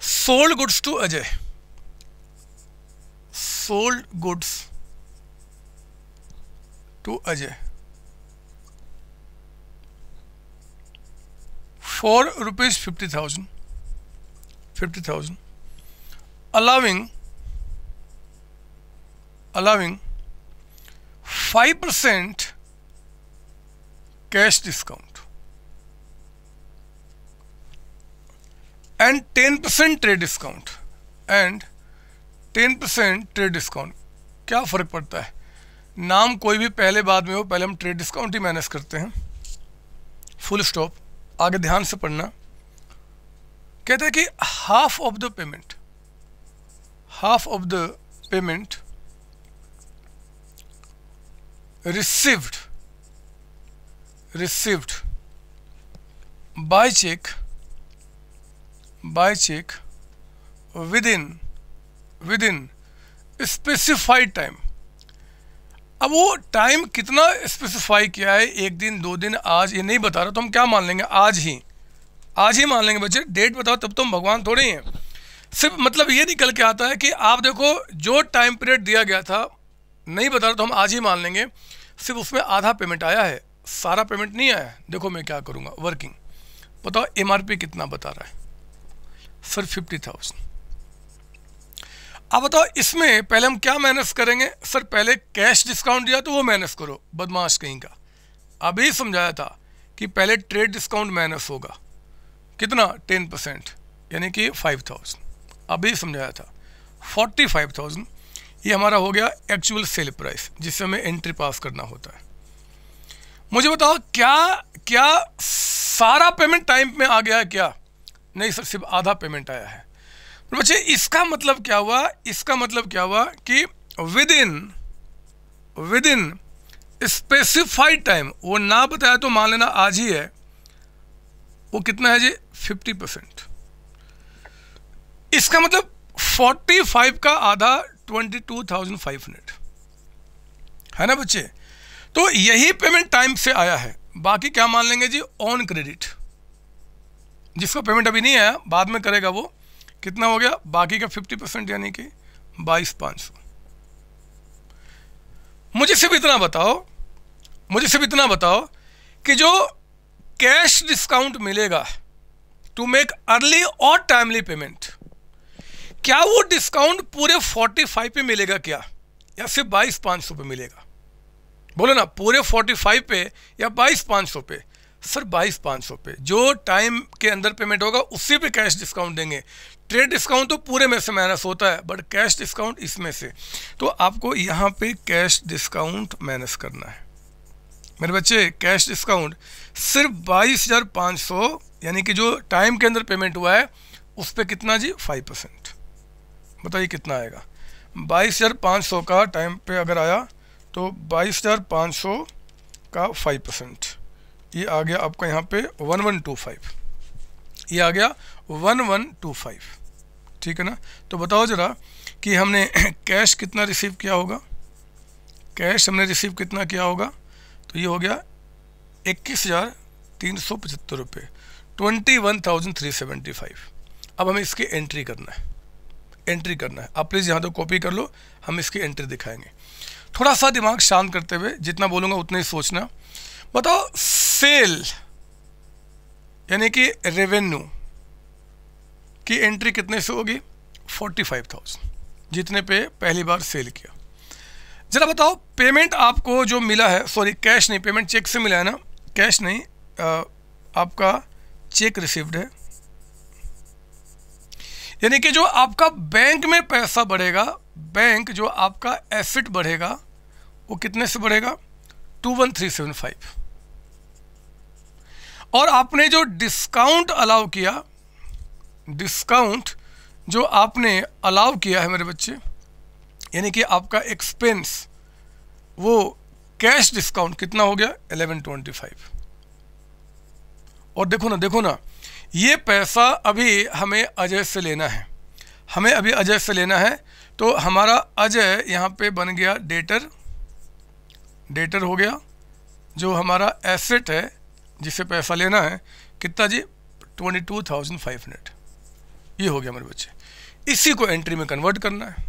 sold goods to Ajay sold goods to Ajay four rupees fifty thousand fifty thousand allowing allowing five percent cash discount and ten percent trade discount and ten percent trade discount क्या फ़र्क पड़ता है नाम कोई भी पहले बाद में हो पहले हम ट्रेड डिस्काउंट ही मैनेज करते हैं फुल स्टॉप आगे ध्यान से पढ़ना कहते हैं कि half of the payment half of the payment received received by check by check within within specified time अब वो टाइम कितना स्पेसिफाई किया है एक दिन दो दिन आज ये नहीं बता रहा तो हम क्या मान लेंगे आज ही आज ही मान लेंगे बच्चे डेट बताओ तब तो हम भगवान थोड़े ही हैं सिर्फ मतलब ये निकल के आता है कि आप देखो जो टाइम पीरियड दिया गया था नहीं बता रहा तो हम आज ही मान लेंगे सिर्फ उसमें आधा पेमेंट आया है सारा पेमेंट नहीं आया देखो मैं क्या करूँगा वर्किंग बताओ एम कितना बता रहा है सर फिफ्टी थाउजेंड अब बताओ इसमें पहले हम क्या माइनस करेंगे सर पहले कैश डिस्काउंट दिया तो वो माइनस करो बदमाश कहीं का अभी समझाया था कि पहले ट्रेड डिस्काउंट माइनस होगा कितना टेन परसेंट यानी कि फाइव थाउजेंड अभी समझाया था फोर्टी फाइव थाउजेंड ये हमारा हो गया एक्चुअल सेल प्राइस जिससे हमें एंट्री पास करना होता है मुझे बताओ क्या क्या सारा पेमेंट टाइम में आ गया है क्या नहीं सर सिर्फ आधा पेमेंट आया है तो बच्चे इसका मतलब क्या हुआ इसका मतलब क्या हुआ कि within within specified time वो ना बताया तो मान लेना आज ही है वो कितना है जी फिफ्टी परसेंट इसका मतलब फोर्टी फाइव का आधा twenty two thousand five hundred है ना बच्चे तो यही पेमेंट टाइम से आया है बाकी क्या मान लेंगे जी ऑन क्रेडिट जिसका पेमेंट अभी नहीं आया बाद में करेगा वो कितना हो गया बाकी का फिफ्टी परसेंट यानी कि बाईस पाँच सौ मुझे सिर्फ इतना बताओ मुझे सिर्फ इतना बताओ कि जो कैश डिस्काउंट मिलेगा टू मेक अर्ली और टाइमली पेमेंट क्या वो डिस्काउंट पूरे 45 पे मिलेगा क्या या सिर्फ बाईस पाँच सौ पे मिलेगा बोलो ना पूरे 45 पे या बाईस पाँच सौ पे सर बाईस पाँच सौ पे जो टाइम के अंदर पेमेंट होगा उसी पे कैश डिस्काउंट देंगे ट्रेड डिस्काउंट तो पूरे में से माइनस होता है बट कैश डिस्काउंट इसमें से तो आपको यहाँ पे कैश डिस्काउंट माइनस करना है मेरे बच्चे कैश डिस्काउंट सिर्फ बाईस हज़ार पाँच सौ यानी कि जो टाइम के अंदर पेमेंट हुआ है उस पर कितना जी फाइव परसेंट बताइए कितना आएगा बाईस हज़ार पाँच सौ का टाइम पे अगर आया तो बाईस हज़ार पाँच सौ का फाइव परसेंट ये आ गया आपका यहाँ पे वन वन टू फाइव ये आ गया वन वन टू फाइव ठीक है ना तो बताओ ज़रा कि हमने कैश (clears throat) कितना रिसीव किया होगा कैश हमने रिसीव कितना किया होगा तो ये हो गया इक्कीस हज़ार तीन सौ पचहत्तर रुपये twenty one thousand three seventy five अब हमें इसकी एंट्री करना है एंट्री करना है आप प्लीज़ यहाँ तो कॉपी कर लो हम इसकी एंट्री दिखाएंगे थोड़ा सा दिमाग शांत करते हुए जितना बोलूँगा उतना ही सोचना बताओ सेल यानी कि रेवेन्यू की एंट्री कितने से होगी फोर्टी फाइव थाउजेंड जितने पे पहली बार सेल किया ज़रा बताओ पेमेंट आपको जो मिला है सॉरी कैश नहीं पेमेंट चेक से मिला है ना कैश नहीं आ, आपका चेक रिसीव्ड है यानी कि जो आपका बैंक में पैसा बढ़ेगा बैंक जो आपका एसेट बढ़ेगा वो कितने से बढ़ेगा two one three seven five और आपने जो डिस्काउंट अलाउ किया डिस्काउंट जो आपने अलाउ किया है मेरे बच्चे यानी कि आपका एक्सपेंस वो कैश डिस्काउंट कितना हो गया एलेवन ट्वेंटी फाइव और देखो ना देखो ना ये पैसा अभी हमें अजय से लेना है हमें अभी अजय से लेना है तो हमारा अजय यहाँ पे बन गया डेटर डेटर हो गया जो हमारा एसेट है जिससे पैसा लेना है कितना जी twenty two thousand five hundred ये हो गया मेरे बच्चे इसी को एंट्री में कन्वर्ट करना है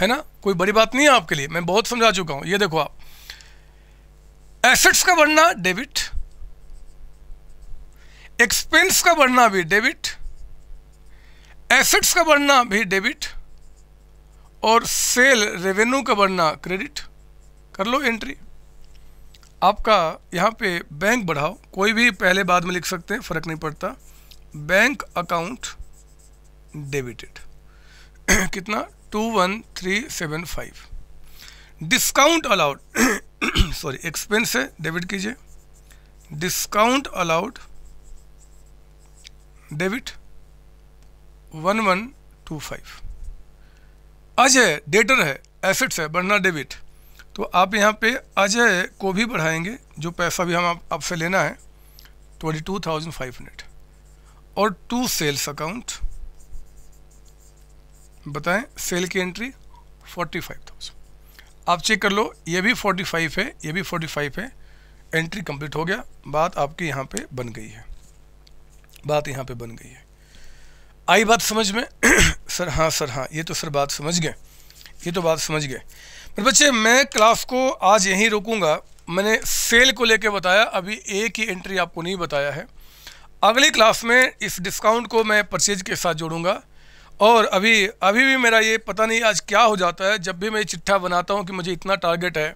है ना कोई बड़ी बात नहीं है आपके लिए मैं बहुत समझा चुका हूँ ये देखो आप एसेट्स का बढ़ना डेबिट एक्सपेंस का बढ़ना भी डेबिट एसेट्स का बढ़ना भी डेबिट और सेल रेवेन्यू का बढ़ना क्रेडिट कर लो एंट्री आपका यहाँ पे बैंक बढ़ाओ कोई भी पहले बाद में लिख सकते हैं फ़र्क नहीं पड़ता बैंक अकाउंट डेबिटेड कितना two one three seven five discount allowed sorry expense है डेबिट कीजिए discount allowed debit one one two five Ajay debtor है एसेट्स है बर्ना डेबिट तो आप यहाँ पे अजय को भी बढ़ाएंगे जो पैसा भी हम आप, आपसे लेना है twenty two thousand five hundred और टू सेल्स अकाउंट बताएं सेल की एंट्री फोर्टी फाइव थाउजेंड आप चेक कर लो ये भी फोर्टी फाइव है ये भी फोर्टी फाइव है एंट्री कंप्लीट हो गया बात आपके यहाँ पे बन गई है बात यहाँ पे बन गई है आई बात समझ में (clears throat) सर हाँ सर हाँ ये तो सर बात समझ गए ये तो बात समझ गए पर बच्चे मैं क्लास को आज यहीं रोकूंगा मैंने सेल को लेके बताया अभी एक ही एंट्री आपको नहीं बताया है अगली क्लास में इस डिस्काउंट को मैं परचेज के साथ जोड़ूंगा और अभी अभी भी मेरा ये पता नहीं आज क्या हो जाता है जब भी मैं चिट्ठा बनाता हूँ कि मुझे इतना टारगेट है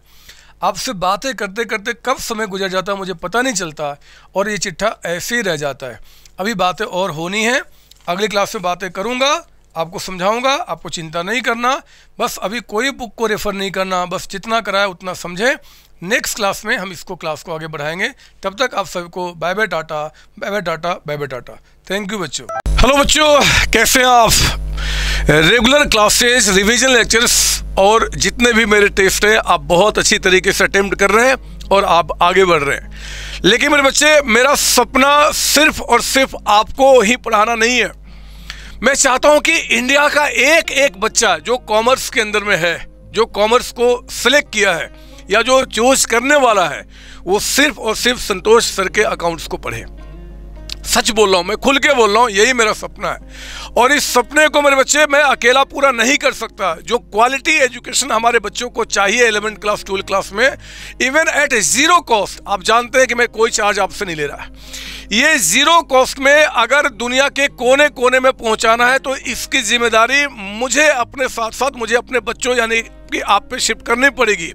आपसे बातें करते करते कब समय गुजर जाता है मुझे पता नहीं चलता और ये चिट्ठा ऐसे ही रह जाता है अभी बातें और होनी है अगली क्लास में बातें करूँगा आपको समझाऊंगा आपको चिंता नहीं करना बस अभी कोई बुक को रेफ़र नहीं करना बस जितना कराए उतना समझें नेक्स्ट क्लास में हम इसको क्लास को आगे बढ़ाएंगे तब तक आप सभी को bye bye ta ta bye bye ta ta bye bye ta ta thank you बच्चों हेलो बच्चों कैसे हैं आप रेगुलर क्लासेज रिविजन लेक्चर्स और जितने भी मेरे टेस्ट हैं आप बहुत अच्छी तरीके से अटेम्प्ट कर रहे हैं और आप आगे बढ़ रहे हैं लेकिन मेरे बच्चे मेरा सपना सिर्फ और सिर्फ आपको ही पढ़ाना नहीं है मैं चाहता हूं कि इंडिया का एक एक बच्चा जो कॉमर्स के अंदर में है जो कॉमर्स को सिलेक्ट किया है या जो चूज करने वाला है वो सिर्फ और सिर्फ संतोष सर के अकाउंट्स को पढ़े सच बोल रहा हूँ मैं खुल के बोल रहा हूँ यही मेरा सपना है और इस सपने को मेरे बच्चे मैं अकेला पूरा नहीं कर सकता जो क्वालिटी एजुकेशन हमारे बच्चों को चाहिए एलेवेंथ क्लास ट्वेल्थ क्लास में इवन एट ज़ीरो कॉस्ट आप जानते हैं कि मैं कोई चार्ज आपसे नहीं ले रहा है ये ज़ीरो कॉस्ट में अगर दुनिया के कोने कोने में पहुंचाना है तो इसकी जिम्मेदारी मुझे अपने साथ साथ मुझे अपने बच्चों यानी आपकी आप पे शिफ्ट करनी पड़ेगी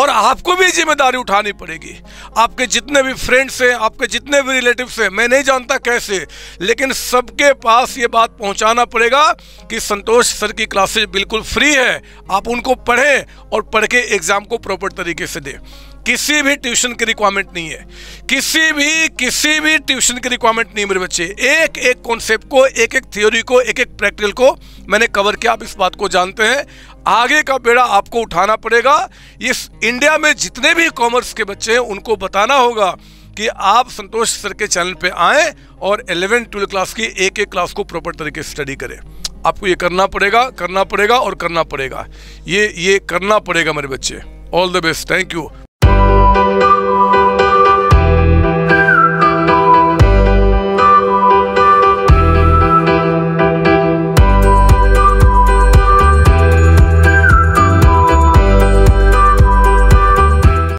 और आपको भी जिम्मेदारी उठानी पड़ेगी आपके जितने भी फ्रेंड्स हैं आपके जितने भी रिलेटिव्स हैं मैं नहीं जानता कैसे लेकिन सबके पास ये बात पहुंचाना पड़ेगा कि संतोष सर की क्लासेज बिल्कुल फ्री है आप उनको पढ़ें और पढ़ के एग्ज़ाम को प्रॉपर तरीके से दें किसी भी ट्यूशन की रिक्वायरमेंट नहीं है किसी भी किसी भी ट्यूशन की रिक्वायरमेंट नहीं है मेरे बच्चे एक एक कॉन्सेप्ट को एक एक थ्योरी को एक एक प्रैक्टिकल को मैंने कवर किया आप इस बात को जानते हैं आगे का बेड़ा आपको उठाना पड़ेगा इस इंडिया में जितने भी कॉमर्स के बच्चे हैं उनको बताना होगा कि आप संतोष सर के चैनल पे आए और 11 ट्वेल्थ क्लास की एक एक क्लास को प्रॉपर तरीके से स्टडी करें आपको ये करना पड़ेगा करना पड़ेगा और करना पड़ेगा ये ये करना पड़ेगा मेरे बच्चे all the best thank you